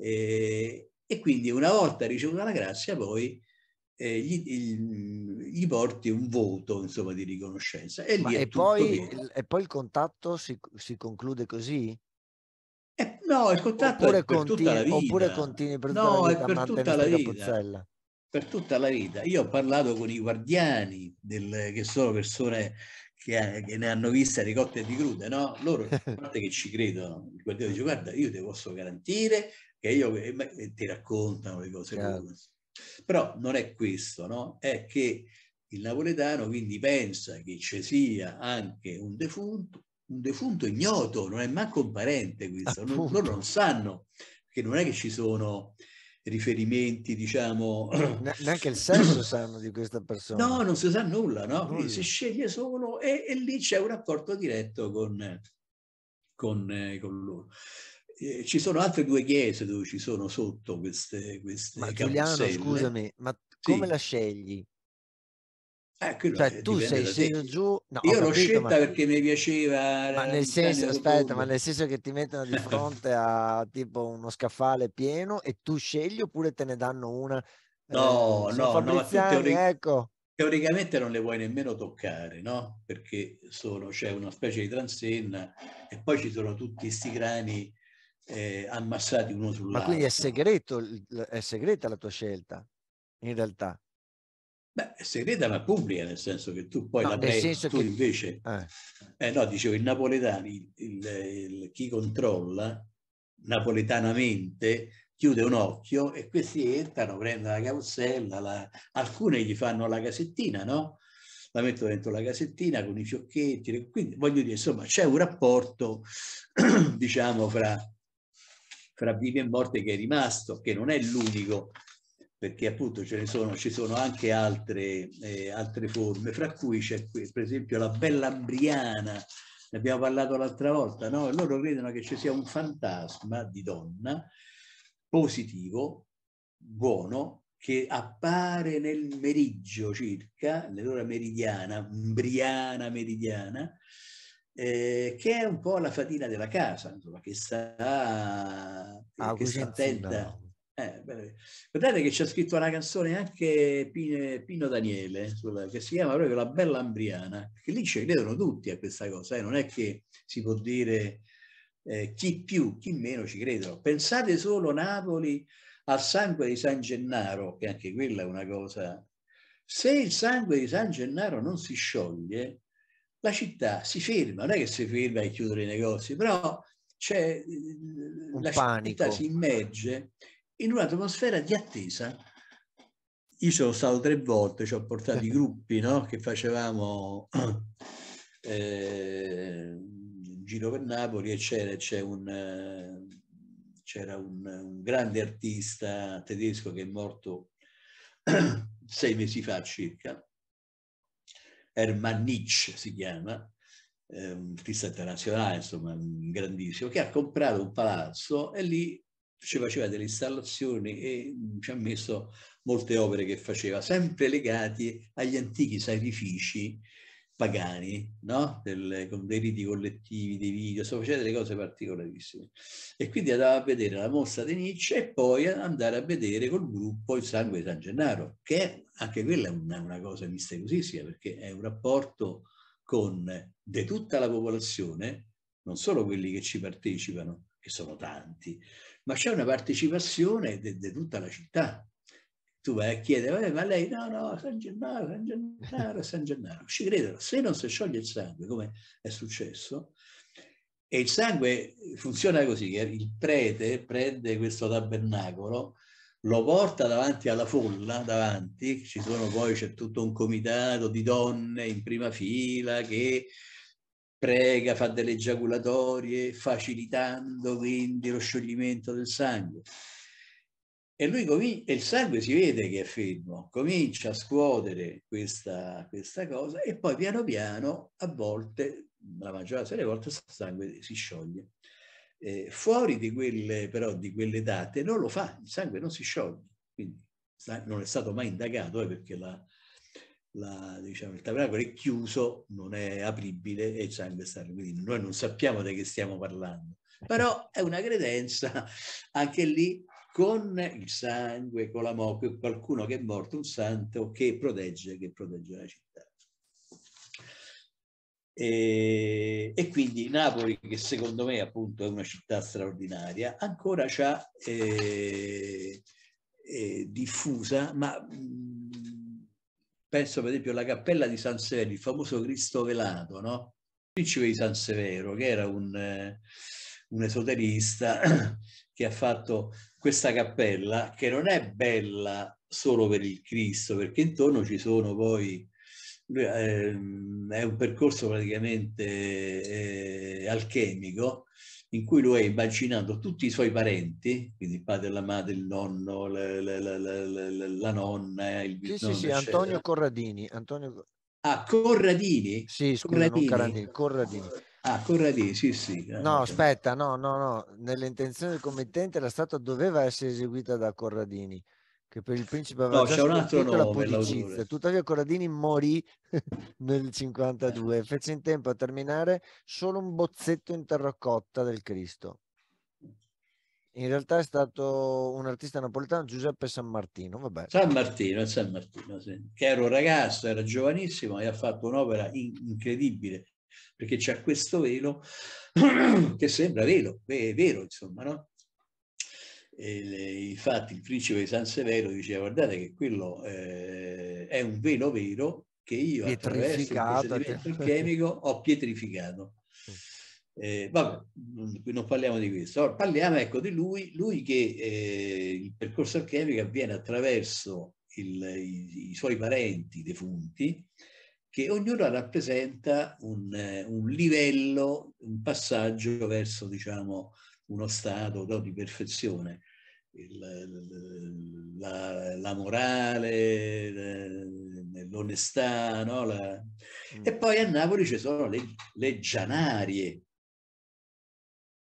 eh, e quindi una volta ricevuta la grazia poi eh, gli, il, gli, porti un voto insomma, di riconoscenza. E, e, poi, il, e, poi, il contatto si, si conclude così? Eh, no, il contatto oppure è per tutta la vita. Oppure continui per tutta no, la vita, per tutta la vita. Per tutta la vita. Io ho parlato con i guardiani, del, che sono persone che, che ne hanno viste ricotte e di crude, no? Loro, a parte che ci credono, il guardiano dice guarda, io ti posso garantire che io... E, e ti raccontano le cose. Loro, però non è questo, no? È che il napoletano quindi pensa che ci sia anche un defunto, un defunto ignoto, non è manco un parente questo, non, loro non sanno, che non è che ci sono riferimenti, diciamo... neanche il sesso sanno di questa persona. No, non si sa nulla, no? Nulla. Si sceglie solo e, e, lì c'è un rapporto diretto con, con, eh, con loro eh, ci sono altre due chiese dove ci sono sotto queste, queste ma Giuliano, caruselle. scusami, ma come sì. la scegli? Eh, cioè, tu sei sceso giù. No, io l'ho scelta ma... perché mi piaceva. Ma nel senso, aspetta, ma nel senso che ti mettono di fronte a tipo uno scaffale pieno e tu scegli oppure te ne danno una? No, eh, no, no teori... ecco. teoricamente non le vuoi nemmeno toccare, no? Perché c'è cioè, una specie di transenna e poi ci sono tutti questi grani eh, ammassati uno sull'altro. Ma quindi è, segreto, è segreta la tua scelta, in realtà? Beh, è segreta ma pubblica, nel senso che tu poi no, la prendi, tu che... invece... Eh. eh. no, dicevo, il napoletano, il, il, il, chi controlla napoletanamente chiude un occhio e questi entrano, prendono la carrozzella, la... alcune gli fanno la casettina, no? La mettono dentro la casettina con i fiocchetti, quindi voglio dire, insomma, c'è un rapporto, diciamo, fra fra vivi e morte che è rimasto, che non è l'unico, perché appunto ce ne sono, ci sono anche altre, eh, altre forme, fra cui c'è per esempio la bella briana, ne abbiamo parlato l'altra volta, no? loro credono che ci sia un fantasma di donna positivo, buono, che appare nel meriggio circa, nell'ora meridiana, umbriana meridiana, eh, che è un po' la fatina della casa, insomma, che sta, ah, che sta attenta. Eh, Guardate che c'è scritto una canzone anche Pino, Pino Daniele, sulla, che si chiama proprio La Bella Ambriana, che lì ci credono tutti a questa cosa, eh? non è che si può dire eh, chi più, chi meno ci credono. Pensate solo Napoli al sangue di San Gennaro, che anche quella è una cosa... Se il sangue di San Gennaro non si scioglie, la città si ferma, non è che si ferma e chiudono i negozi, però c'è, la panico. città si immerge in un'atmosfera di attesa. Io sono stato tre volte, ci ho portato i gruppi no? che facevamo eh, giro per Napoli e c'era, c'era, un, c'era un, un grande artista tedesco che è morto sei mesi fa circa Hermann Nietzsche si chiama, ehm, un artista internazionale, insomma, grandissimo, che ha comprato un palazzo e lì ci faceva delle installazioni e ci ha messo molte opere che faceva, sempre legate agli antichi sacrifici pagani, no? Del, con dei riti collettivi, dei video, sto facendo delle cose particolarissime. E quindi andava a vedere la mossa di Nietzsche e poi andare a vedere col gruppo il sangue di San Gennaro, che è, anche quella è una, una, cosa misteriosissima, perché è un rapporto con de tutta la popolazione, non solo quelli che ci partecipano, che sono tanti, ma c'è una partecipazione di tutta la città, tu vai a chiedere, eh, ma lei no, no, San Gennaro, San Gennaro, San Gennaro. Ci credono, se non si scioglie il sangue, come è successo, e il sangue funziona così, che il prete prende questo tabernacolo, lo porta davanti alla folla, davanti, ci sono poi, c'è tutto un comitato di donne in prima fila che prega, fa delle giaculatorie, facilitando quindi lo scioglimento del sangue e lui comincia, il sangue si vede che è fermo, comincia a scuotere questa, questa cosa e poi piano piano, a volte, la maggioranza delle volte, il sangue si scioglie. Eh, fuori di quelle, però, di quelle date non lo fa, il sangue non si scioglie, quindi non è stato mai indagato eh, perché la, la, diciamo, il tabernacolo è chiuso, non è apribile e il sangue sta quindi noi non sappiamo di che stiamo parlando. Però è una credenza, anche lì con il sangue, con la morte, qualcuno che è morto, un santo che protegge, che protegge la città. E, e, quindi Napoli, che secondo me appunto è una città straordinaria, ancora c'ha eh, eh, diffusa, ma penso per esempio alla cappella di San Severo, il famoso Cristo velato, no? Il principe di San Severo, che era un, eh, un esoterista che ha fatto questa cappella che non è bella solo per il Cristo, perché intorno ci sono poi, eh, è un percorso praticamente eh, alchemico, in cui lui ha immaginato tutti i suoi parenti, quindi il padre, la madre, il nonno, la, la, la, la nonna, eh, il bisnonno. Sì, sì, sì, Antonio Corradini. Antonio... Ah, Corradini? Sì, scusa, Corradini. non Carandini, Corradini. Ah, Corradini, sì, sì. Eh, no, aspetta, no, no, no. Nelle del committente la statua doveva essere eseguita da Corradini, che per il principe aveva no, già un altro nome, la pudicizia. Tuttavia Corradini morì nel 52 e eh. fece in tempo a terminare solo un bozzetto in terracotta del Cristo. In realtà è stato un artista napoletano, Giuseppe San Martino. Vabbè. San Martino, San Martino sì. che era un ragazzo, era giovanissimo e ha fatto un'opera in incredibile perché c'è questo velo che sembra velo, è vero insomma, no? E infatti il principe di San Severo diceva guardate che quello eh, è un velo vero che io attraverso il procedimento cioè. alchemico ho pietrificato. Eh, vabbè, non parliamo di questo. Allora, parliamo ecco di lui, lui che eh, il percorso alchemico avviene attraverso il, i, i, suoi parenti defunti che ognuna rappresenta un, eh, un livello, un passaggio verso diciamo, uno stato no, di perfezione. Il, la, la, morale, eh, l'onestà, no? la... Mm. e poi a Napoli ci sono le, le gianarie.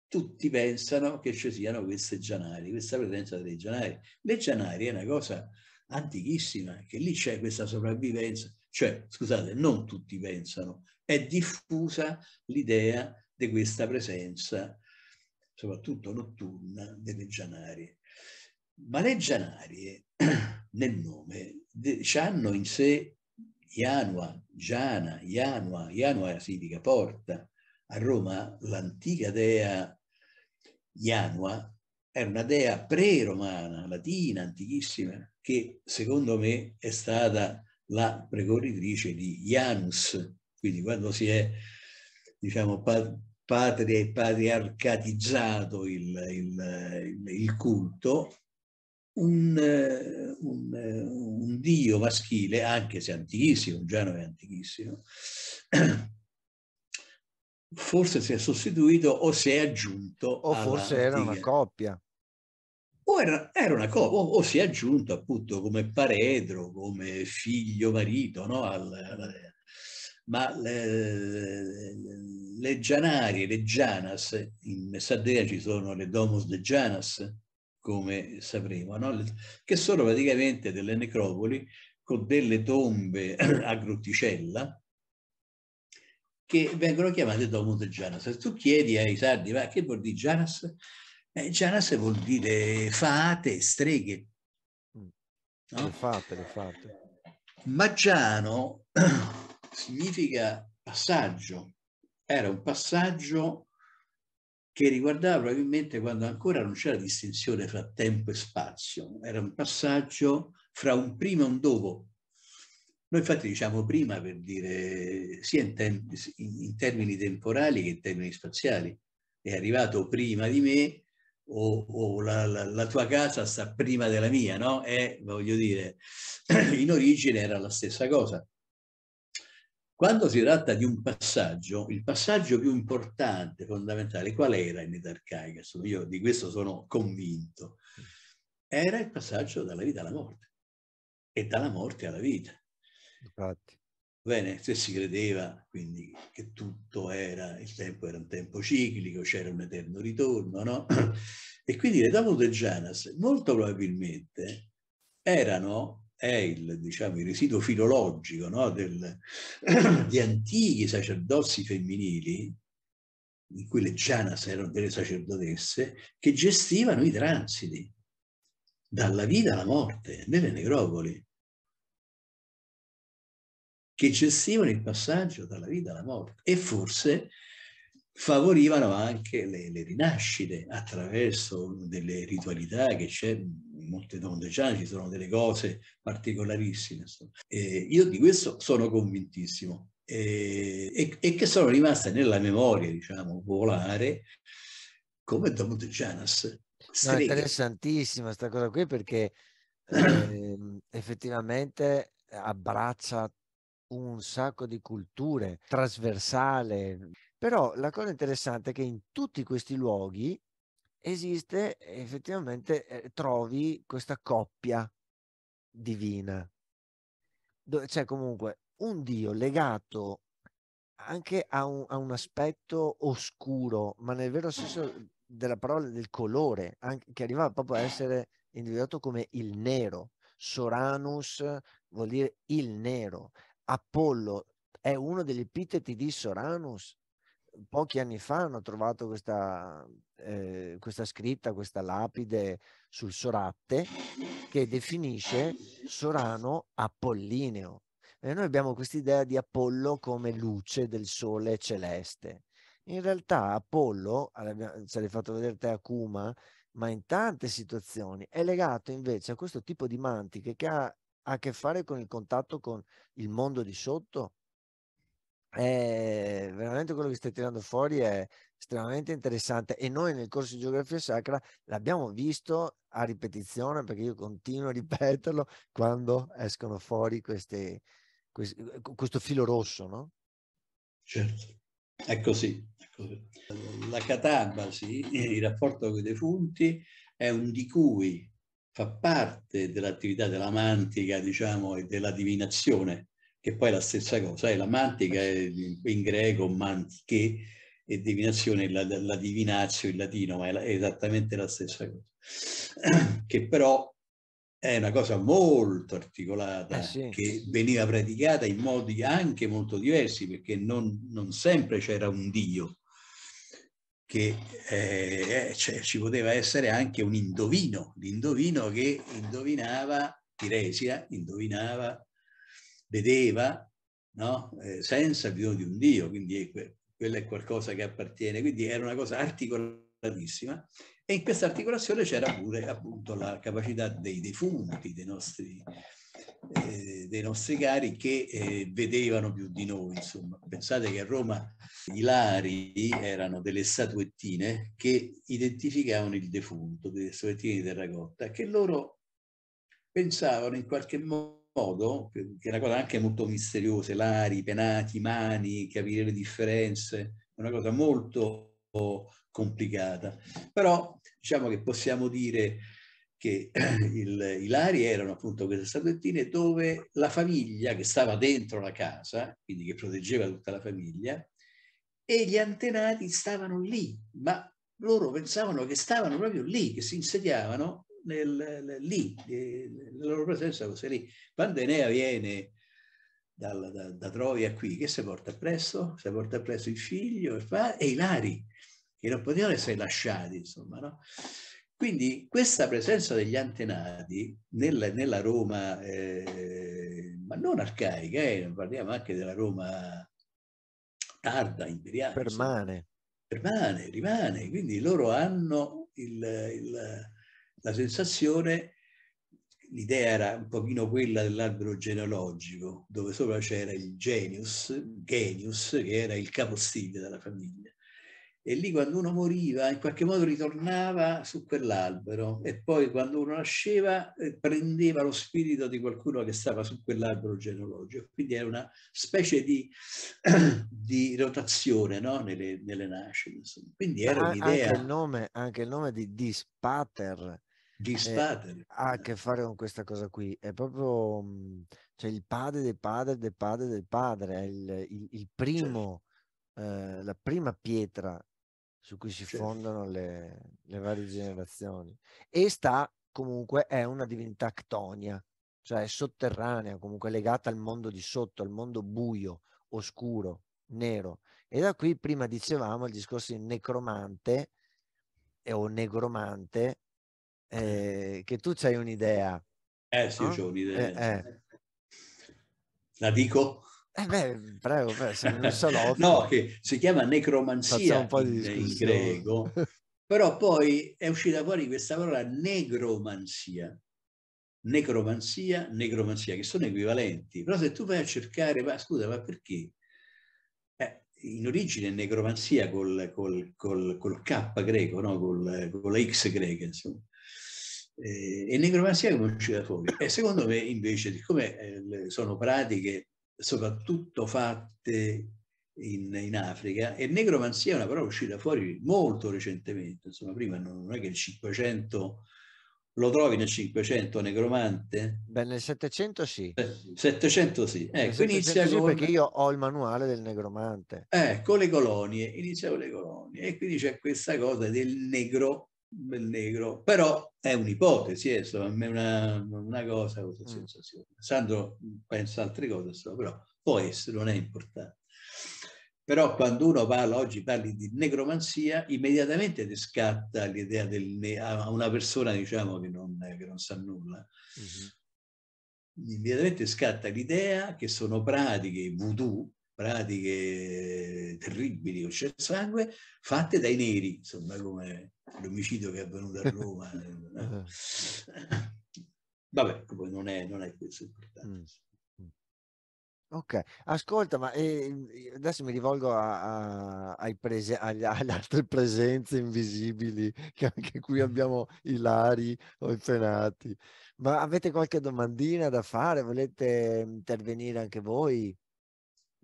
Tutti pensano che ci siano queste gianarie, questa presenza delle gianarie. Le gianarie è una cosa antichissima, che lì c'è questa sopravvivenza. Cioè, scusate, non tutti pensano, è diffusa l'idea di questa presenza, soprattutto notturna, delle gianarie. Ma le gianarie, nel nome, hanno in sé Ianua, Giana, Ianua, Ianua significa porta. A Roma l'antica dea Ianua era una dea pre-romana, latina, antichissima, che secondo me è stata la precoritrice di Janus, quindi quando si è diciamo, patri patriarcatizzato il, il, il culto, un, un, un, dio maschile, anche se antichissimo, Giano è antichissimo, forse si è sostituito o si è aggiunto. O forse era una coppia o era, era una cosa, o, o, si è aggiunto appunto come paredro, come figlio marito, no? Al, al, ma le, le Gianarie, le Gianas, in Sardegna ci sono le Domus de Gianas, come sapremo, no? che sono praticamente delle necropoli con delle tombe a grotticella che vengono chiamate Domus de Gianas. Se tu chiedi ai sardi, ma che vuol dire Gianas? Eh, Janase vuol dire fate, streghe. Mm. No? Le fate, le fate. Maggiano significa passaggio, era un passaggio che riguardava probabilmente quando ancora non c'era distinzione fra tempo e spazio, era un passaggio fra un prima e un dopo. Noi infatti diciamo prima per dire sia in, tem in termini temporali che in termini spaziali. È arrivato prima di me o, o la, la, la, tua casa sta prima della mia, no? E voglio dire, in origine era la stessa cosa. Quando si tratta di un passaggio, il passaggio più importante, fondamentale, qual era in età arcaica? Io di questo sono convinto. Era il passaggio dalla vita alla morte e dalla morte alla vita. Infatti. Bene, se si credeva quindi che tutto era, il tempo era un tempo ciclico, c'era un eterno ritorno, no? E quindi le Davut e Janas molto probabilmente erano, è il, diciamo, il residuo filologico no? Del, di antichi sacerdozi femminili, in cui le Janas erano delle sacerdotesse, che gestivano i transiti dalla vita alla morte nelle necropoli che gestivano il passaggio dalla vita alla morte e forse favorivano anche le, le rinascite attraverso delle ritualità che c'è in molte donne già ci sono delle cose particolarissime e io di questo sono convintissimo e, e, e che sono rimaste nella memoria diciamo volare come da Monte Montegianas no, interessantissima questa cosa qui perché eh, effettivamente abbraccia un sacco di culture, trasversale. Però la cosa interessante è che in tutti questi luoghi esiste effettivamente, eh, trovi questa coppia divina. Dove c'è cioè, comunque un Dio legato anche a un, a un aspetto oscuro, ma nel vero senso della parola del colore, anche, che arriva proprio a essere individuato come il nero. Soranus vuol dire il nero, Apollo è uno degli epiteti di Soranus. Pochi anni fa hanno trovato questa, eh, questa scritta, questa lapide sul Soratte che definisce Sorano Apollineo. E noi abbiamo questa idea di Apollo come luce del sole celeste. In realtà Apollo, ce l'hai fatto vedere te a Kuma, ma in tante situazioni è legato invece a questo tipo di mantiche che ha ha a che fare con il contatto con il mondo di sotto. È eh, veramente quello che stai tirando fuori è estremamente interessante e noi nel corso di geografia sacra l'abbiamo visto a ripetizione perché io continuo a ripeterlo quando escono fuori queste, queste, eh, questo filo rosso, no? Certo, è così. È così. La catabasi, il rapporto con i defunti, è un di cui fa parte dell'attività della mantica, diciamo, e della divinazione, che poi è la stessa cosa. Eh, la mantica è in greco mantiche e divinazione, la, la divinazio in latino, ma è, la, è esattamente la stessa cosa. che però è una cosa molto articolata eh sì. che veniva praticata in modi anche molto diversi perché non, non sempre c'era un Dio, che eh, eh, cioè, ci poteva essere anche un indovino, l'indovino che indovinava Tiresia, indovinava, vedeva, no? eh, senza bisogno di un Dio, quindi que quello è qualcosa che appartiene, quindi era una cosa articolatissima e in questa articolazione c'era pure appunto la capacità dei defunti, dei nostri eh, dei nostri cari che eh, vedevano più di noi. Insomma. Pensate che a Roma i lari erano delle statuettine che identificavano il defunto, delle statuettine di terracotta, che loro pensavano in qualche modo, che è una cosa anche molto misteriosa, lari, penati, mani, capire le differenze, una cosa molto complicata, però diciamo che possiamo dire che il, i lari erano appunto queste statuettine dove la famiglia che stava dentro la casa, quindi che proteggeva tutta la famiglia, e gli antenati stavano lì, ma loro pensavano che stavano proprio lì, che si insediavano nel, lì, eh, la loro presenza fosse lì. Quando Enea viene dalla, da, da, Troia qui, che si porta appresso? Si porta appresso il figlio e, fa, e i lari, che non potevano essere lasciati, insomma, no? Quindi questa presenza degli antenati nella, nella Roma, eh, ma non arcaica, eh, parliamo anche della Roma tarda, imperiale. Permane. Permane, rimane. Quindi loro hanno il, il, la sensazione, l'idea era un pochino quella dell'albero genealogico, dove sopra c'era il genius, genius, che era il capostile della famiglia e lì quando uno moriva in qualche modo ritornava su quell'albero e poi quando uno nasceva eh, prendeva lo spirito di qualcuno che stava su quell'albero genealogico. Quindi era una specie di, di rotazione no? nelle, nelle, nascite. Insomma. Quindi era un'idea. Anche il nome, anche il nome di, Dispater Spater. Eh, ha a che fare con questa cosa qui. È proprio mm, cioè, il padre del padre del padre del padre, è il, il, il certo. primo. Certo. Eh, la prima pietra su cui si fondano le, le varie generazioni. E sta comunque, è una divinità ctonia, cioè sotterranea, comunque legata al mondo di sotto, al mondo buio, oscuro, nero. E da qui prima dicevamo il discorso di necromante eh, o negromante, eh, che tu c'hai un'idea. Eh sì, no? ho un'idea. Eh, eh, La dico? Eh beh, mhmm, prego, prego no, che si chiama necromanzia in eh, greco, però poi è uscita fuori questa parola negromanzia. Necromanzia, necromanzia, che sono equivalenti. Però se tu vai a cercare, ma scusa, ma perché? Eh, in origine necromanzia col, col, col, col K greco, no? con la X greca, insomma. Eh, e necromanzia come uscita fuori. E eh, secondo me invece, siccome eh, sono pratiche soprattutto fatte in, in, Africa e negromanzia è una parola uscita fuori molto recentemente, insomma prima non è che il 500 lo trovi nel 500 negromante? Beh, nel 700 sì. Eh, 700 sì. Ecco, inizia sì, con... perché io ho il manuale del negromante. Ecco, eh, le colonie, inizia con le colonie e quindi c'è questa cosa del negro bel negro, però è un'ipotesi, è una, una cosa, cosa mm. sensazione. Sandro pensa altre cose, però può essere, non è importante. Però quando uno parla, oggi parli di negromanzia, immediatamente ti scatta l'idea del a una persona diciamo che non, che non sa nulla. Mm -hmm. Immediatamente scatta l'idea che sono pratiche voodoo pratiche terribili, uscire sangue, fatte dai neri, insomma, come l'omicidio che è avvenuto a Roma. Eh, eh. Vabbè, non è, non è questo importante. Mm, mm. Ok, ascolta, ma eh, adesso mi rivolgo a, a, prese, agli, alle altre presenze invisibili, che anche qui mm. abbiamo i Lari o i Fenati. Ma avete qualche domandina da fare? Volete intervenire anche voi?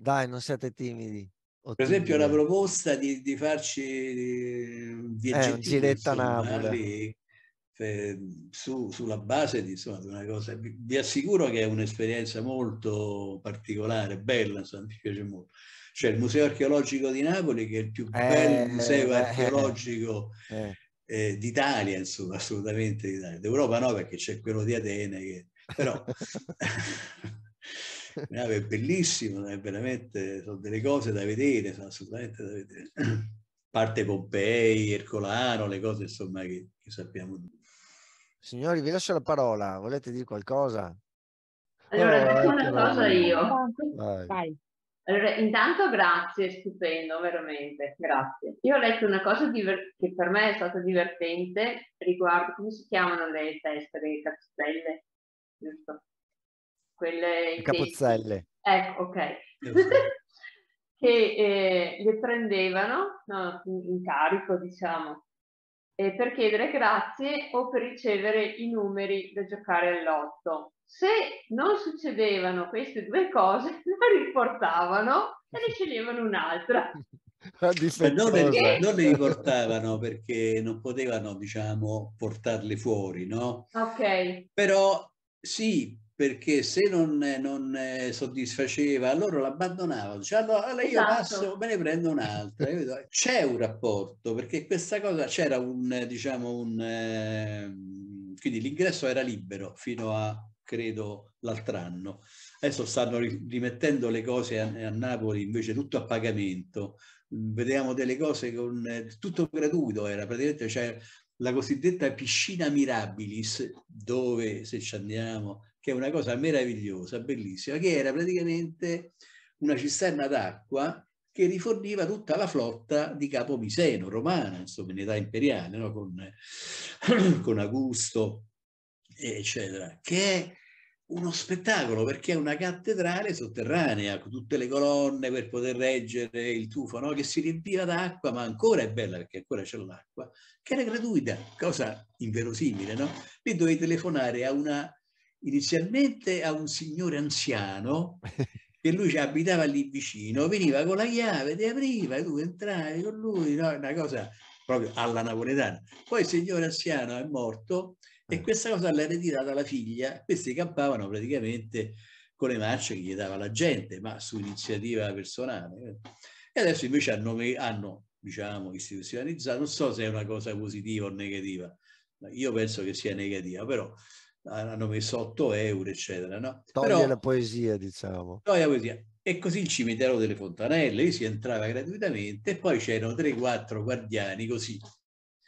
Dai, non siete timidi. Ottimidi. Per esempio la proposta di, di farci viaggetti eh, un eh, su, sulla base di, insomma, di, una cosa, vi, vi assicuro che è un'esperienza molto particolare, bella, insomma, mi piace molto cioè il Museo Archeologico di Napoli, che è il più eh, bel museo eh, archeologico eh, eh. d'Italia, insomma, assolutamente d'Italia. D'Europa no, perché c'è quello di Atene, che... però nave eh, è bellissimo, è eh, veramente, sono delle cose da vedere, sono assolutamente da vedere. Parte Pompei, Ercolano, le cose insomma che, che sappiamo. Signori, vi lascio la parola, volete dire qualcosa? Allora, dico eh, una cosa io. Vai. Vai. Allora, intanto grazie, stupendo, veramente, grazie. Io ho letto una cosa che per me è stata divertente riguardo, come si chiamano le teste, le cazzelle, giusto? quelle... Le capozzelle. Che... Ecco, ok. Esatto. che eh, le prendevano no, in carico, diciamo, eh, per chiedere grazie o per ricevere i numeri da giocare all'otto. Se non succedevano queste due cose, la riportavano e ne sceglievano un'altra. non, le, non le riportavano perché non potevano, diciamo, portarle fuori, no? Ok. Però sì, perché se non, non eh, soddisfaceva allora l'abbandonavano cioè, allora io esatto. passo, me ne prendo un'altra. C'è un rapporto, perché questa cosa c'era un, diciamo, un... Eh, quindi l'ingresso era libero fino a, credo, l'altro anno. Adesso stanno rimettendo le cose a, a Napoli invece tutto a pagamento. Vediamo delle cose con eh, tutto gratuito, era praticamente cioè, la cosiddetta piscina mirabilis, dove se ci andiamo che è una cosa meravigliosa, bellissima, che era praticamente una cisterna d'acqua che riforniva tutta la flotta di Capo Miseno, romana, insomma, in età imperiale, no? con, con Augusto, eccetera, che è uno spettacolo perché è una cattedrale sotterranea con tutte le colonne per poter reggere il tufo no? che si riempiva d'acqua ma ancora è bella perché ancora c'è l'acqua che era gratuita, cosa inverosimile no? lì dovevi telefonare a una inizialmente a un signore anziano che lui abitava lì vicino, veniva con la chiave, ti apriva e tu entravi con lui, no? una cosa proprio alla napoletana. Poi il signore anziano è morto e eh. questa cosa l'ha ritirata la figlia, questi campavano praticamente con le marce che gli dava la gente, ma su iniziativa personale. E adesso invece hanno, hanno diciamo, istituzionalizzato, non so se è una cosa positiva o negativa, io penso che sia negativa, però hanno messo 8 euro, eccetera. No? Toglie Però, la poesia, diciamo. Toglie la poesia. E così il cimitero delle fontanelle, lì si entrava gratuitamente e poi c'erano 3-4 guardiani così,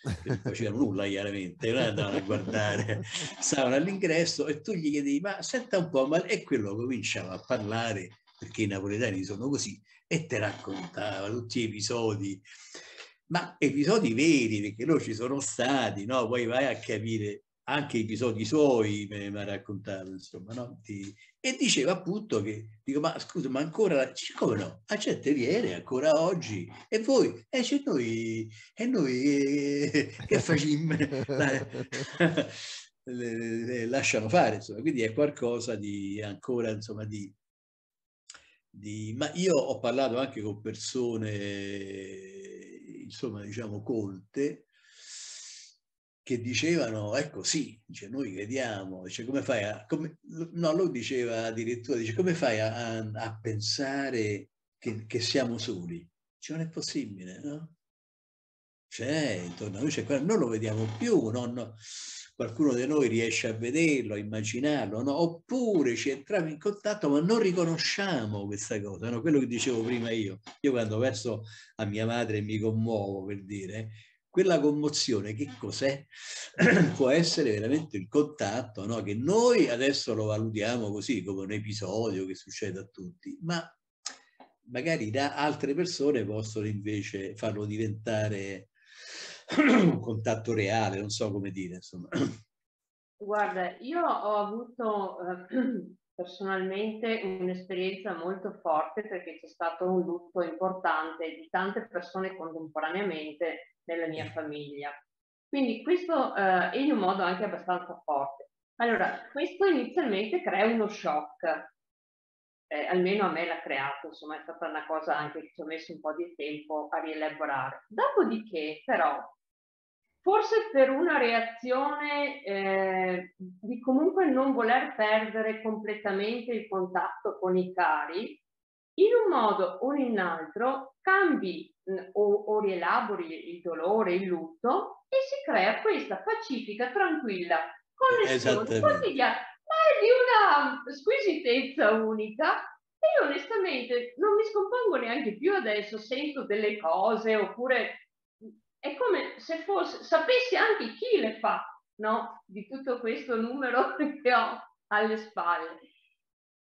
che non facevano nulla chiaramente, non andavano a guardare, stavano all'ingresso e tu gli chiedevi ma senta un po', ma... e quello cominciava a parlare, perché i napoletani sono così, e te raccontava tutti gli episodi, ma episodi veri, perché loro ci sono stati, no? poi vai a capire anche episodi suoi mi ha raccontato, insomma, no? Di, e diceva appunto che, dico, ma scusa, ma ancora, come no, a gente viene ancora oggi, e voi, e eh, noi, e noi eh, eh, che facciamo? lasciano fare, insomma, quindi è qualcosa di ancora, insomma, di, di... Ma io ho parlato anche con persone, insomma, diciamo, colte, che dicevano, ecco sì, dice, noi vediamo, dice, come fai a... Come, no, lui diceva addirittura, dice, come fai a, a, a pensare che, che, siamo soli? Dice, non è possibile, no? Cioè, intorno a noi c'è quello, non lo vediamo più, non, qualcuno di noi riesce a vederlo, a immaginarlo, no? oppure ci entriamo in contatto ma non riconosciamo questa cosa, no? quello che dicevo prima io. Io quando verso a mia madre mi commuovo per dire, quella commozione che cos'è? Può essere veramente il contatto, no? che noi adesso lo valutiamo così come un episodio che succede a tutti, ma magari da altre persone possono invece farlo diventare un contatto reale, non so come dire, insomma. Guarda, io ho avuto eh, personalmente un'esperienza molto forte perché c'è stato un lutto importante di tante persone contemporaneamente nella mia famiglia. Quindi questo è eh, in un modo anche abbastanza forte. Allora, questo inizialmente crea uno shock, eh, almeno a me l'ha creato, insomma è stata una cosa anche che ci ho messo un po' di tempo a rielaborare. Dopodiché però, forse per una reazione eh, di comunque non voler perdere completamente il contatto con i cari, in un modo o in un altro cambi mm, o, o, rielabori il dolore, il lutto e si crea questa pacifica, tranquilla connessione quotidiana, ma è di una squisitezza unica e io onestamente non mi scompongo neanche più adesso, sento delle cose oppure mm, è come se fosse, sapessi anche chi le fa, no? Di tutto questo numero che ho alle spalle.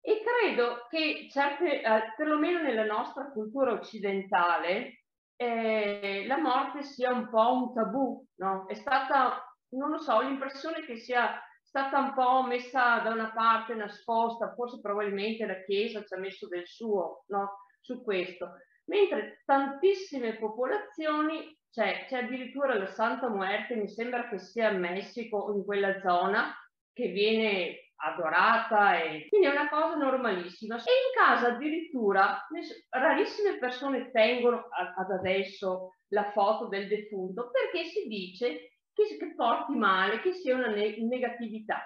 E credo che certe, eh, perlomeno nella nostra cultura occidentale, eh, la morte sia un po' un tabù, no? È stata, non lo so, ho l'impressione che sia stata un po' messa da una parte, nascosta, forse probabilmente la Chiesa ci ha messo del suo, no? Su questo. Mentre tantissime popolazioni, cioè c'è addirittura la Santa Muerte, mi sembra che sia a Messico, in quella zona, che viene adorata e quindi è una cosa normalissima. E in casa addirittura rarissime persone tengono ad adesso la foto del defunto perché si dice che, che porti male, che sia una ne- negatività.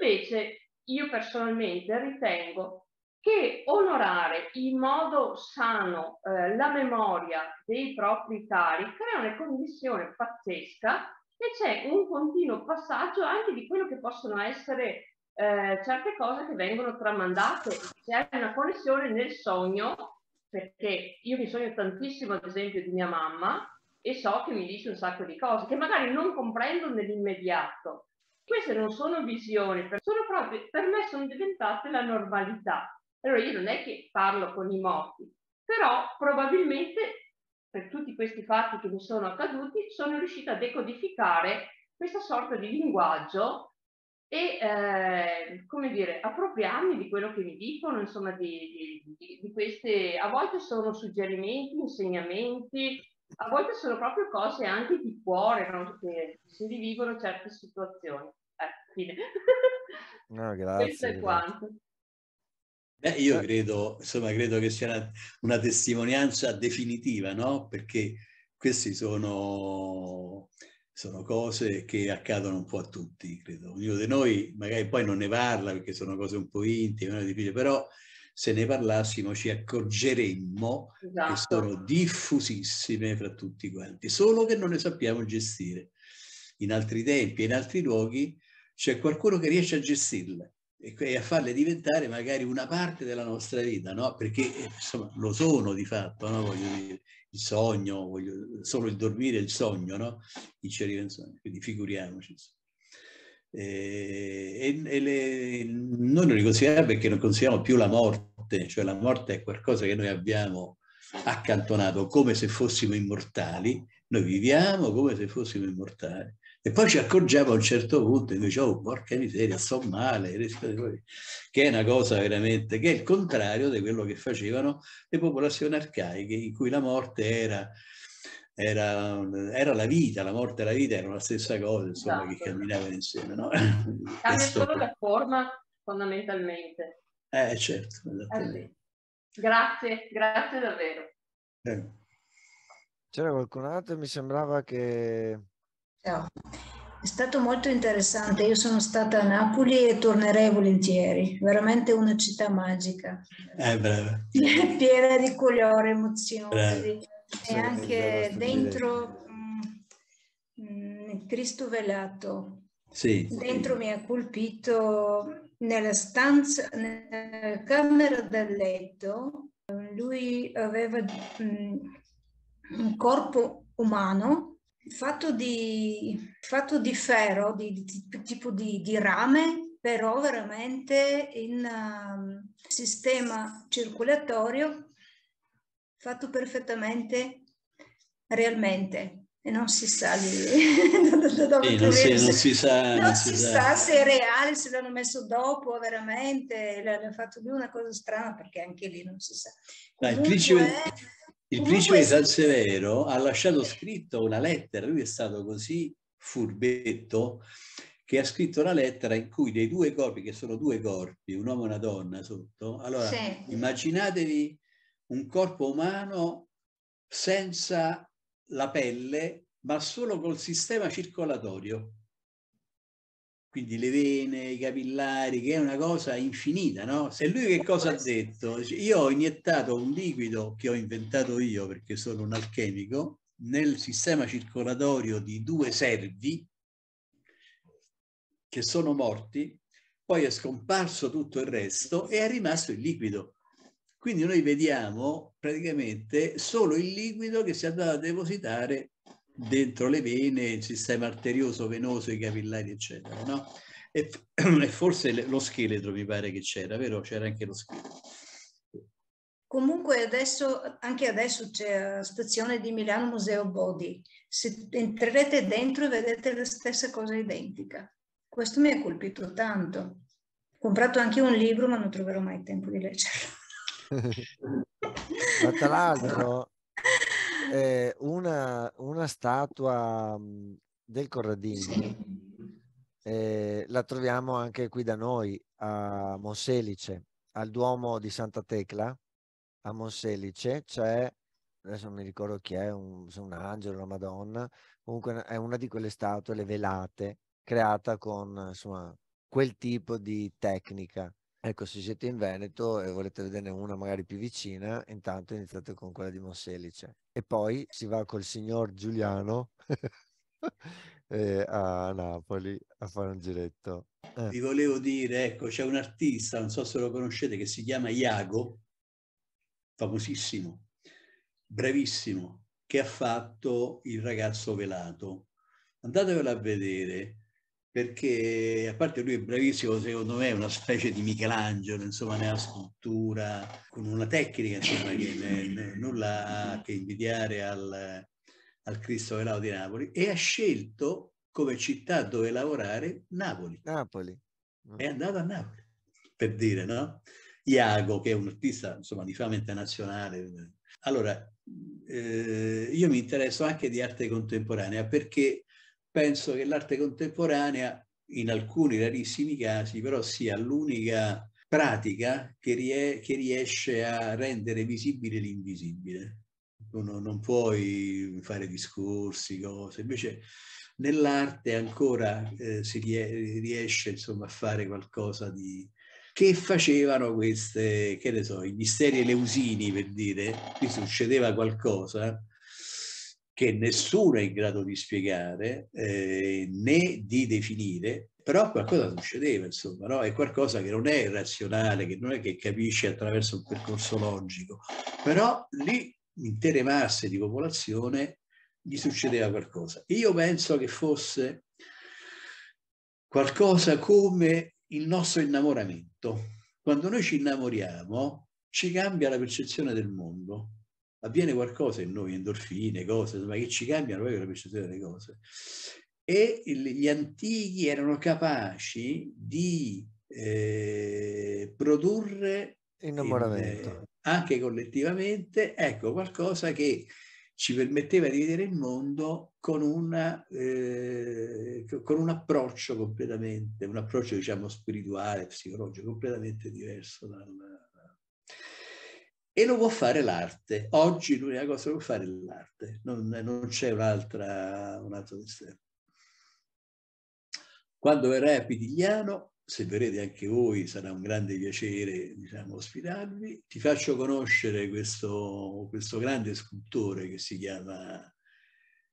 Invece io personalmente ritengo che onorare in modo sano eh, la memoria dei propri cari crea una condizione pazzesca e c'è un continuo passaggio anche di quello che possono essere eh, certe cose che vengono tramandate. C'è una connessione nel sogno, perché io mi sogno tantissimo, ad esempio, di mia mamma e so che mi dice un sacco di cose che magari non comprendo nell'immediato. Queste non sono visioni, sono proprio, per me sono diventate la normalità. Allora io non è che parlo con i morti, però probabilmente per tutti questi fatti che mi sono accaduti sono riuscita a decodificare questa sorta di linguaggio e eh, come dire, appropriarmi di quello che mi dicono, insomma, di, di, di, queste, a volte sono suggerimenti, insegnamenti, a volte sono proprio cose anche di cuore no? che si rivivono certe situazioni. Eh, fine. No, grazie, Questo è grazie. quanto. Beh, io eh. credo, insomma, credo che sia una, una testimonianza definitiva, no? Perché questi sono sono cose che accadono un po' a tutti, credo. Ognuno di noi magari poi non ne parla perché sono cose un po' intime, difficili, però se ne parlassimo ci accorgeremmo esatto. che sono diffusissime fra tutti quanti, solo che non le sappiamo gestire. In altri tempi, in altri luoghi, c'è qualcuno che riesce a gestirle e a farle diventare magari una parte della nostra vita, no? perché eh, insomma, lo sono di fatto, no? dire, il sogno, voglio, solo il dormire è il sogno, no? il cerino in sogno, quindi figuriamoci. Eh, e, e le, noi non li consideriamo perché non consideriamo più la morte, cioè la morte è qualcosa che noi abbiamo accantonato come se fossimo immortali, noi viviamo come se fossimo immortali e poi ci accorgiamo a un certo punto, e dicevo, oh, porca miseria, sto male, che è una cosa veramente, che è il contrario di quello che facevano le popolazioni arcaiche, in cui la morte era, era, era la vita, la morte e la vita erano la stessa cosa, insomma, esatto. che camminavano insieme. No? Cambia solo la forma, fondamentalmente. Eh, certo. Eh grazie, grazie davvero. Eh. C'era qualcun altro? Mi sembrava che Ciao. È stato molto interessante, io sono stata a Napoli e tornerei volentieri, veramente una città magica. Eh, brava. Piena di colore, emozioni brava. e sì, anche dentro mh, mm, mm, Cristo velato. Sì. Dentro mi ha colpito nella stanza, nella camera del letto, lui aveva mh, mm, un corpo umano fatto di, fatto di ferro, di, di tipo di, di, rame, però veramente in um, sistema circolatorio fatto perfettamente realmente e non si sa lì da dove non, si, non si sa, non si sa se è reale, se l'hanno messo dopo veramente, l'hanno fatto lui una cosa strana perché anche lì non si sa. Dai, Comunque, il principe di San Severo ha lasciato scritto una lettera, lui è stato così furbetto che ha scritto una lettera in cui dei due corpi, che sono due corpi, un uomo e una donna sotto, allora sì. immaginatevi un corpo umano senza la pelle, ma solo col sistema circolatorio quindi le vene, i capillari, che è una cosa infinita, no? Se lui che cosa ha detto? Io ho iniettato un liquido che ho inventato io perché sono un alchemico nel sistema circolatorio di due servi che sono morti, poi è scomparso tutto il resto e è rimasto il liquido. Quindi noi vediamo praticamente solo il liquido che si è andato a depositare dentro le vene, il sistema arterioso, venoso, i capillari, eccetera, no? E, e forse lo scheletro mi pare che c'era, vero? C'era anche lo scheletro. Comunque adesso, anche adesso c'è la stazione di Milano Museo Body. Se entrerete dentro vedete la stessa cosa identica. Questo mi ha colpito tanto. Ho comprato anche un libro, ma non troverò mai tempo di leggerlo. ma tra l'altro, eh, una, una, statua mhmm, del Corradini sì. eh, la troviamo anche qui da noi a Monselice, al Duomo di Santa Tecla, a Monselice c'è, adesso non mi ricordo chi è, un, un angelo, una Madonna, comunque è una di quelle statue, le velate, creata con insomma, quel tipo di tecnica Ecco, se siete in Veneto e volete vederne una magari più vicina, intanto iniziate con quella di Monselice e poi si va col signor Giuliano eh, a Napoli a fare un giretto. Eh. Vi volevo dire, ecco, c'è un artista, non so se lo conoscete, che si chiama Iago, famosissimo, bravissimo, che ha fatto Il ragazzo velato. Andatevelo a vedere, perché a parte lui è bravissimo, secondo me è una specie di Michelangelo, insomma, nella scultura, con una tecnica insomma, che ne, ne, nulla ha che invidiare al, al Cristo Velao di Napoli, e ha scelto come città dove lavorare Napoli. Napoli. È andato a Napoli, per dire, no? Iago, che è un artista insomma, di fama internazionale. Allora, eh, io mi interesso anche di arte contemporanea perché penso che l'arte contemporanea, in alcuni rarissimi casi, però sia l'unica pratica che, rie che, riesce a rendere visibile l'invisibile. Non, non puoi fare discorsi, cose, invece nell'arte ancora eh, si rie riesce insomma, a fare qualcosa di, che facevano queste, che ne so, i misteri eleusini per dire, qui succedeva qualcosa che nessuno è in grado di spiegare eh, né di definire, però qualcosa succedeva, insomma, no? è qualcosa che non è razionale, che non è che capisce attraverso un percorso logico, però lì intere masse di popolazione gli succedeva qualcosa. Io penso che fosse qualcosa come il nostro innamoramento. Quando noi ci innamoriamo ci cambia la percezione del mondo, avviene qualcosa in noi, endorfine, cose, insomma, che ci cambiano proprio la percezione delle cose. E il, gli antichi erano capaci di eh, produrre innamoramento. In, eh, anche collettivamente, ecco, qualcosa che ci permetteva di vedere il mondo con, una, eh, con un approccio completamente, un approccio diciamo spirituale, psicologico, completamente diverso dal, e lo può fare l'arte. Oggi l'unica cosa che può fare è l'arte, non, non c'è un'altra, un altro mistero. Quando verrai a Pitigliano, se verrete anche voi, sarà un grande piacere diciamo, ospitarvi. Ti faccio conoscere questo, questo grande scultore che si chiama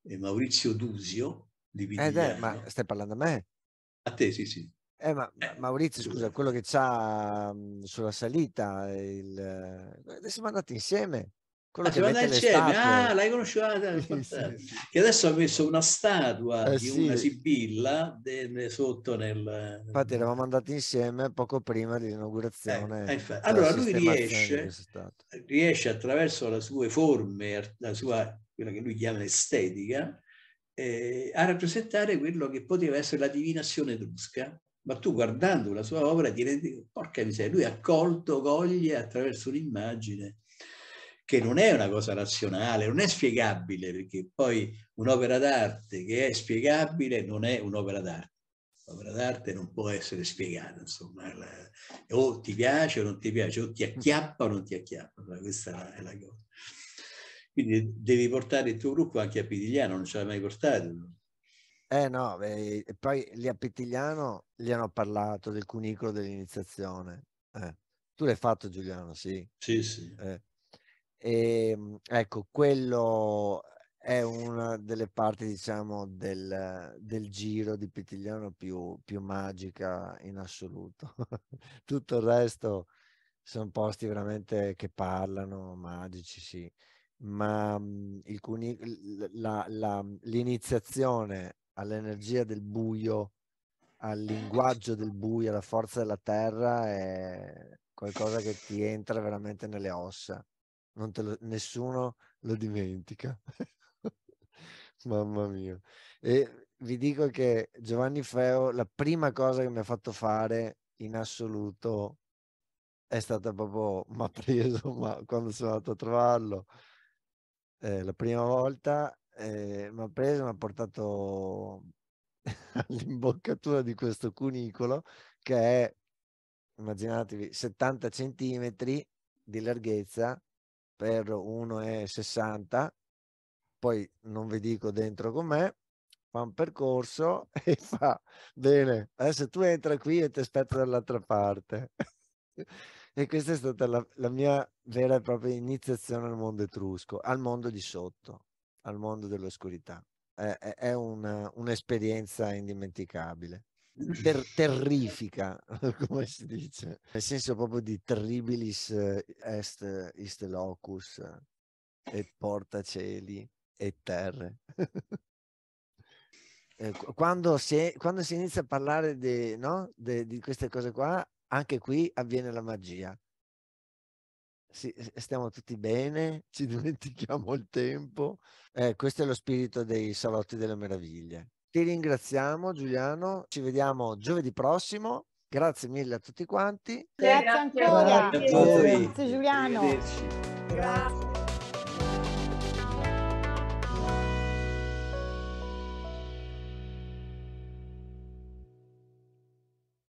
eh, Maurizio Dusio di eh, Pitigliano. Eh, ma stai parlando a me? A te, sì, sì. Eh, ma eh. Maurizio, scusa, quello che c'ha mhmm, sulla salita, il... siamo andati insieme. Quello ah, che mette le ah, l'hai conosciuta? Sì, sì, sì. Che adesso ha messo una statua eh, di una sibilla de... sotto nel... Infatti eravamo andati insieme poco prima dell'inaugurazione. Eh, eh allora lui riesce, eh, riesce attraverso le sue forme, la sua, quella che lui chiama estetica, eh, a rappresentare quello che poteva essere la divinazione etrusca, ma tu guardando la sua opera ti rendi conto, porca miseria, lui ha colto coglie attraverso un'immagine che non è una cosa razionale, non è spiegabile, perché poi un'opera d'arte che è spiegabile non è un'opera d'arte. L'opera d'arte non può essere spiegata, insomma, la, o ti piace o non ti piace, o ti mm. acchiappa o non ti acchiappa, questa è la cosa. Quindi devi portare il tuo gruppo anche a Pitigliano, non ce l'hai mai portato, eh no, beh, poi lì a Pettigliano gli hanno parlato del cunicolo dell'iniziazione. Eh. Tu l'hai fatto Giuliano, sì. Sì, sì. Eh. E, ehm, ecco, quello è una delle parti, diciamo, del, del giro di Pettigliano più, più magica in assoluto. Tutto il resto sono posti veramente che parlano, magici, sì ma mhmm, il cuni- la, la, l'iniziazione all'energia del buio, al linguaggio del buio, alla forza della terra è qualcosa che ti entra veramente nelle ossa. Lo, nessuno lo dimentica. Mamma mia. E vi dico che Giovanni Feo, la prima cosa che mi ha fatto fare in assoluto è stata proprio, mi ha preso ma quando sono andato a trovarlo eh, la prima volta eh, mi ha preso e mi ha portato all'imboccatura di questo cunicolo che è, immaginatevi, 70 centimetri di larghezza per 1,60, poi non vi dico dentro com'è, fa un percorso e fa, bene, adesso tu entra qui e ti aspetto dall'altra parte. e questa è stata la, la mia vera e propria iniziazione al mondo etrusco, al mondo di sotto al mondo dell'oscurità. È, è, è una, un'esperienza indimenticabile. Ter- terrifica, come si dice, nel senso proprio di terribilis eh, est, est locus e porta cieli e terre. quando, si, quando, si, inizia a parlare di, no, di, di queste cose qua, anche qui avviene la magia. Sì, stiamo tutti bene, ci dimentichiamo il tempo. Eh, questo è lo spirito dei salotti delle meraviglie. Ti ringraziamo Giuliano, ci vediamo giovedì prossimo. Grazie mille a tutti quanti. Grazie, Grazie ancora. Grazie, Grazie Giuliano. Grazie.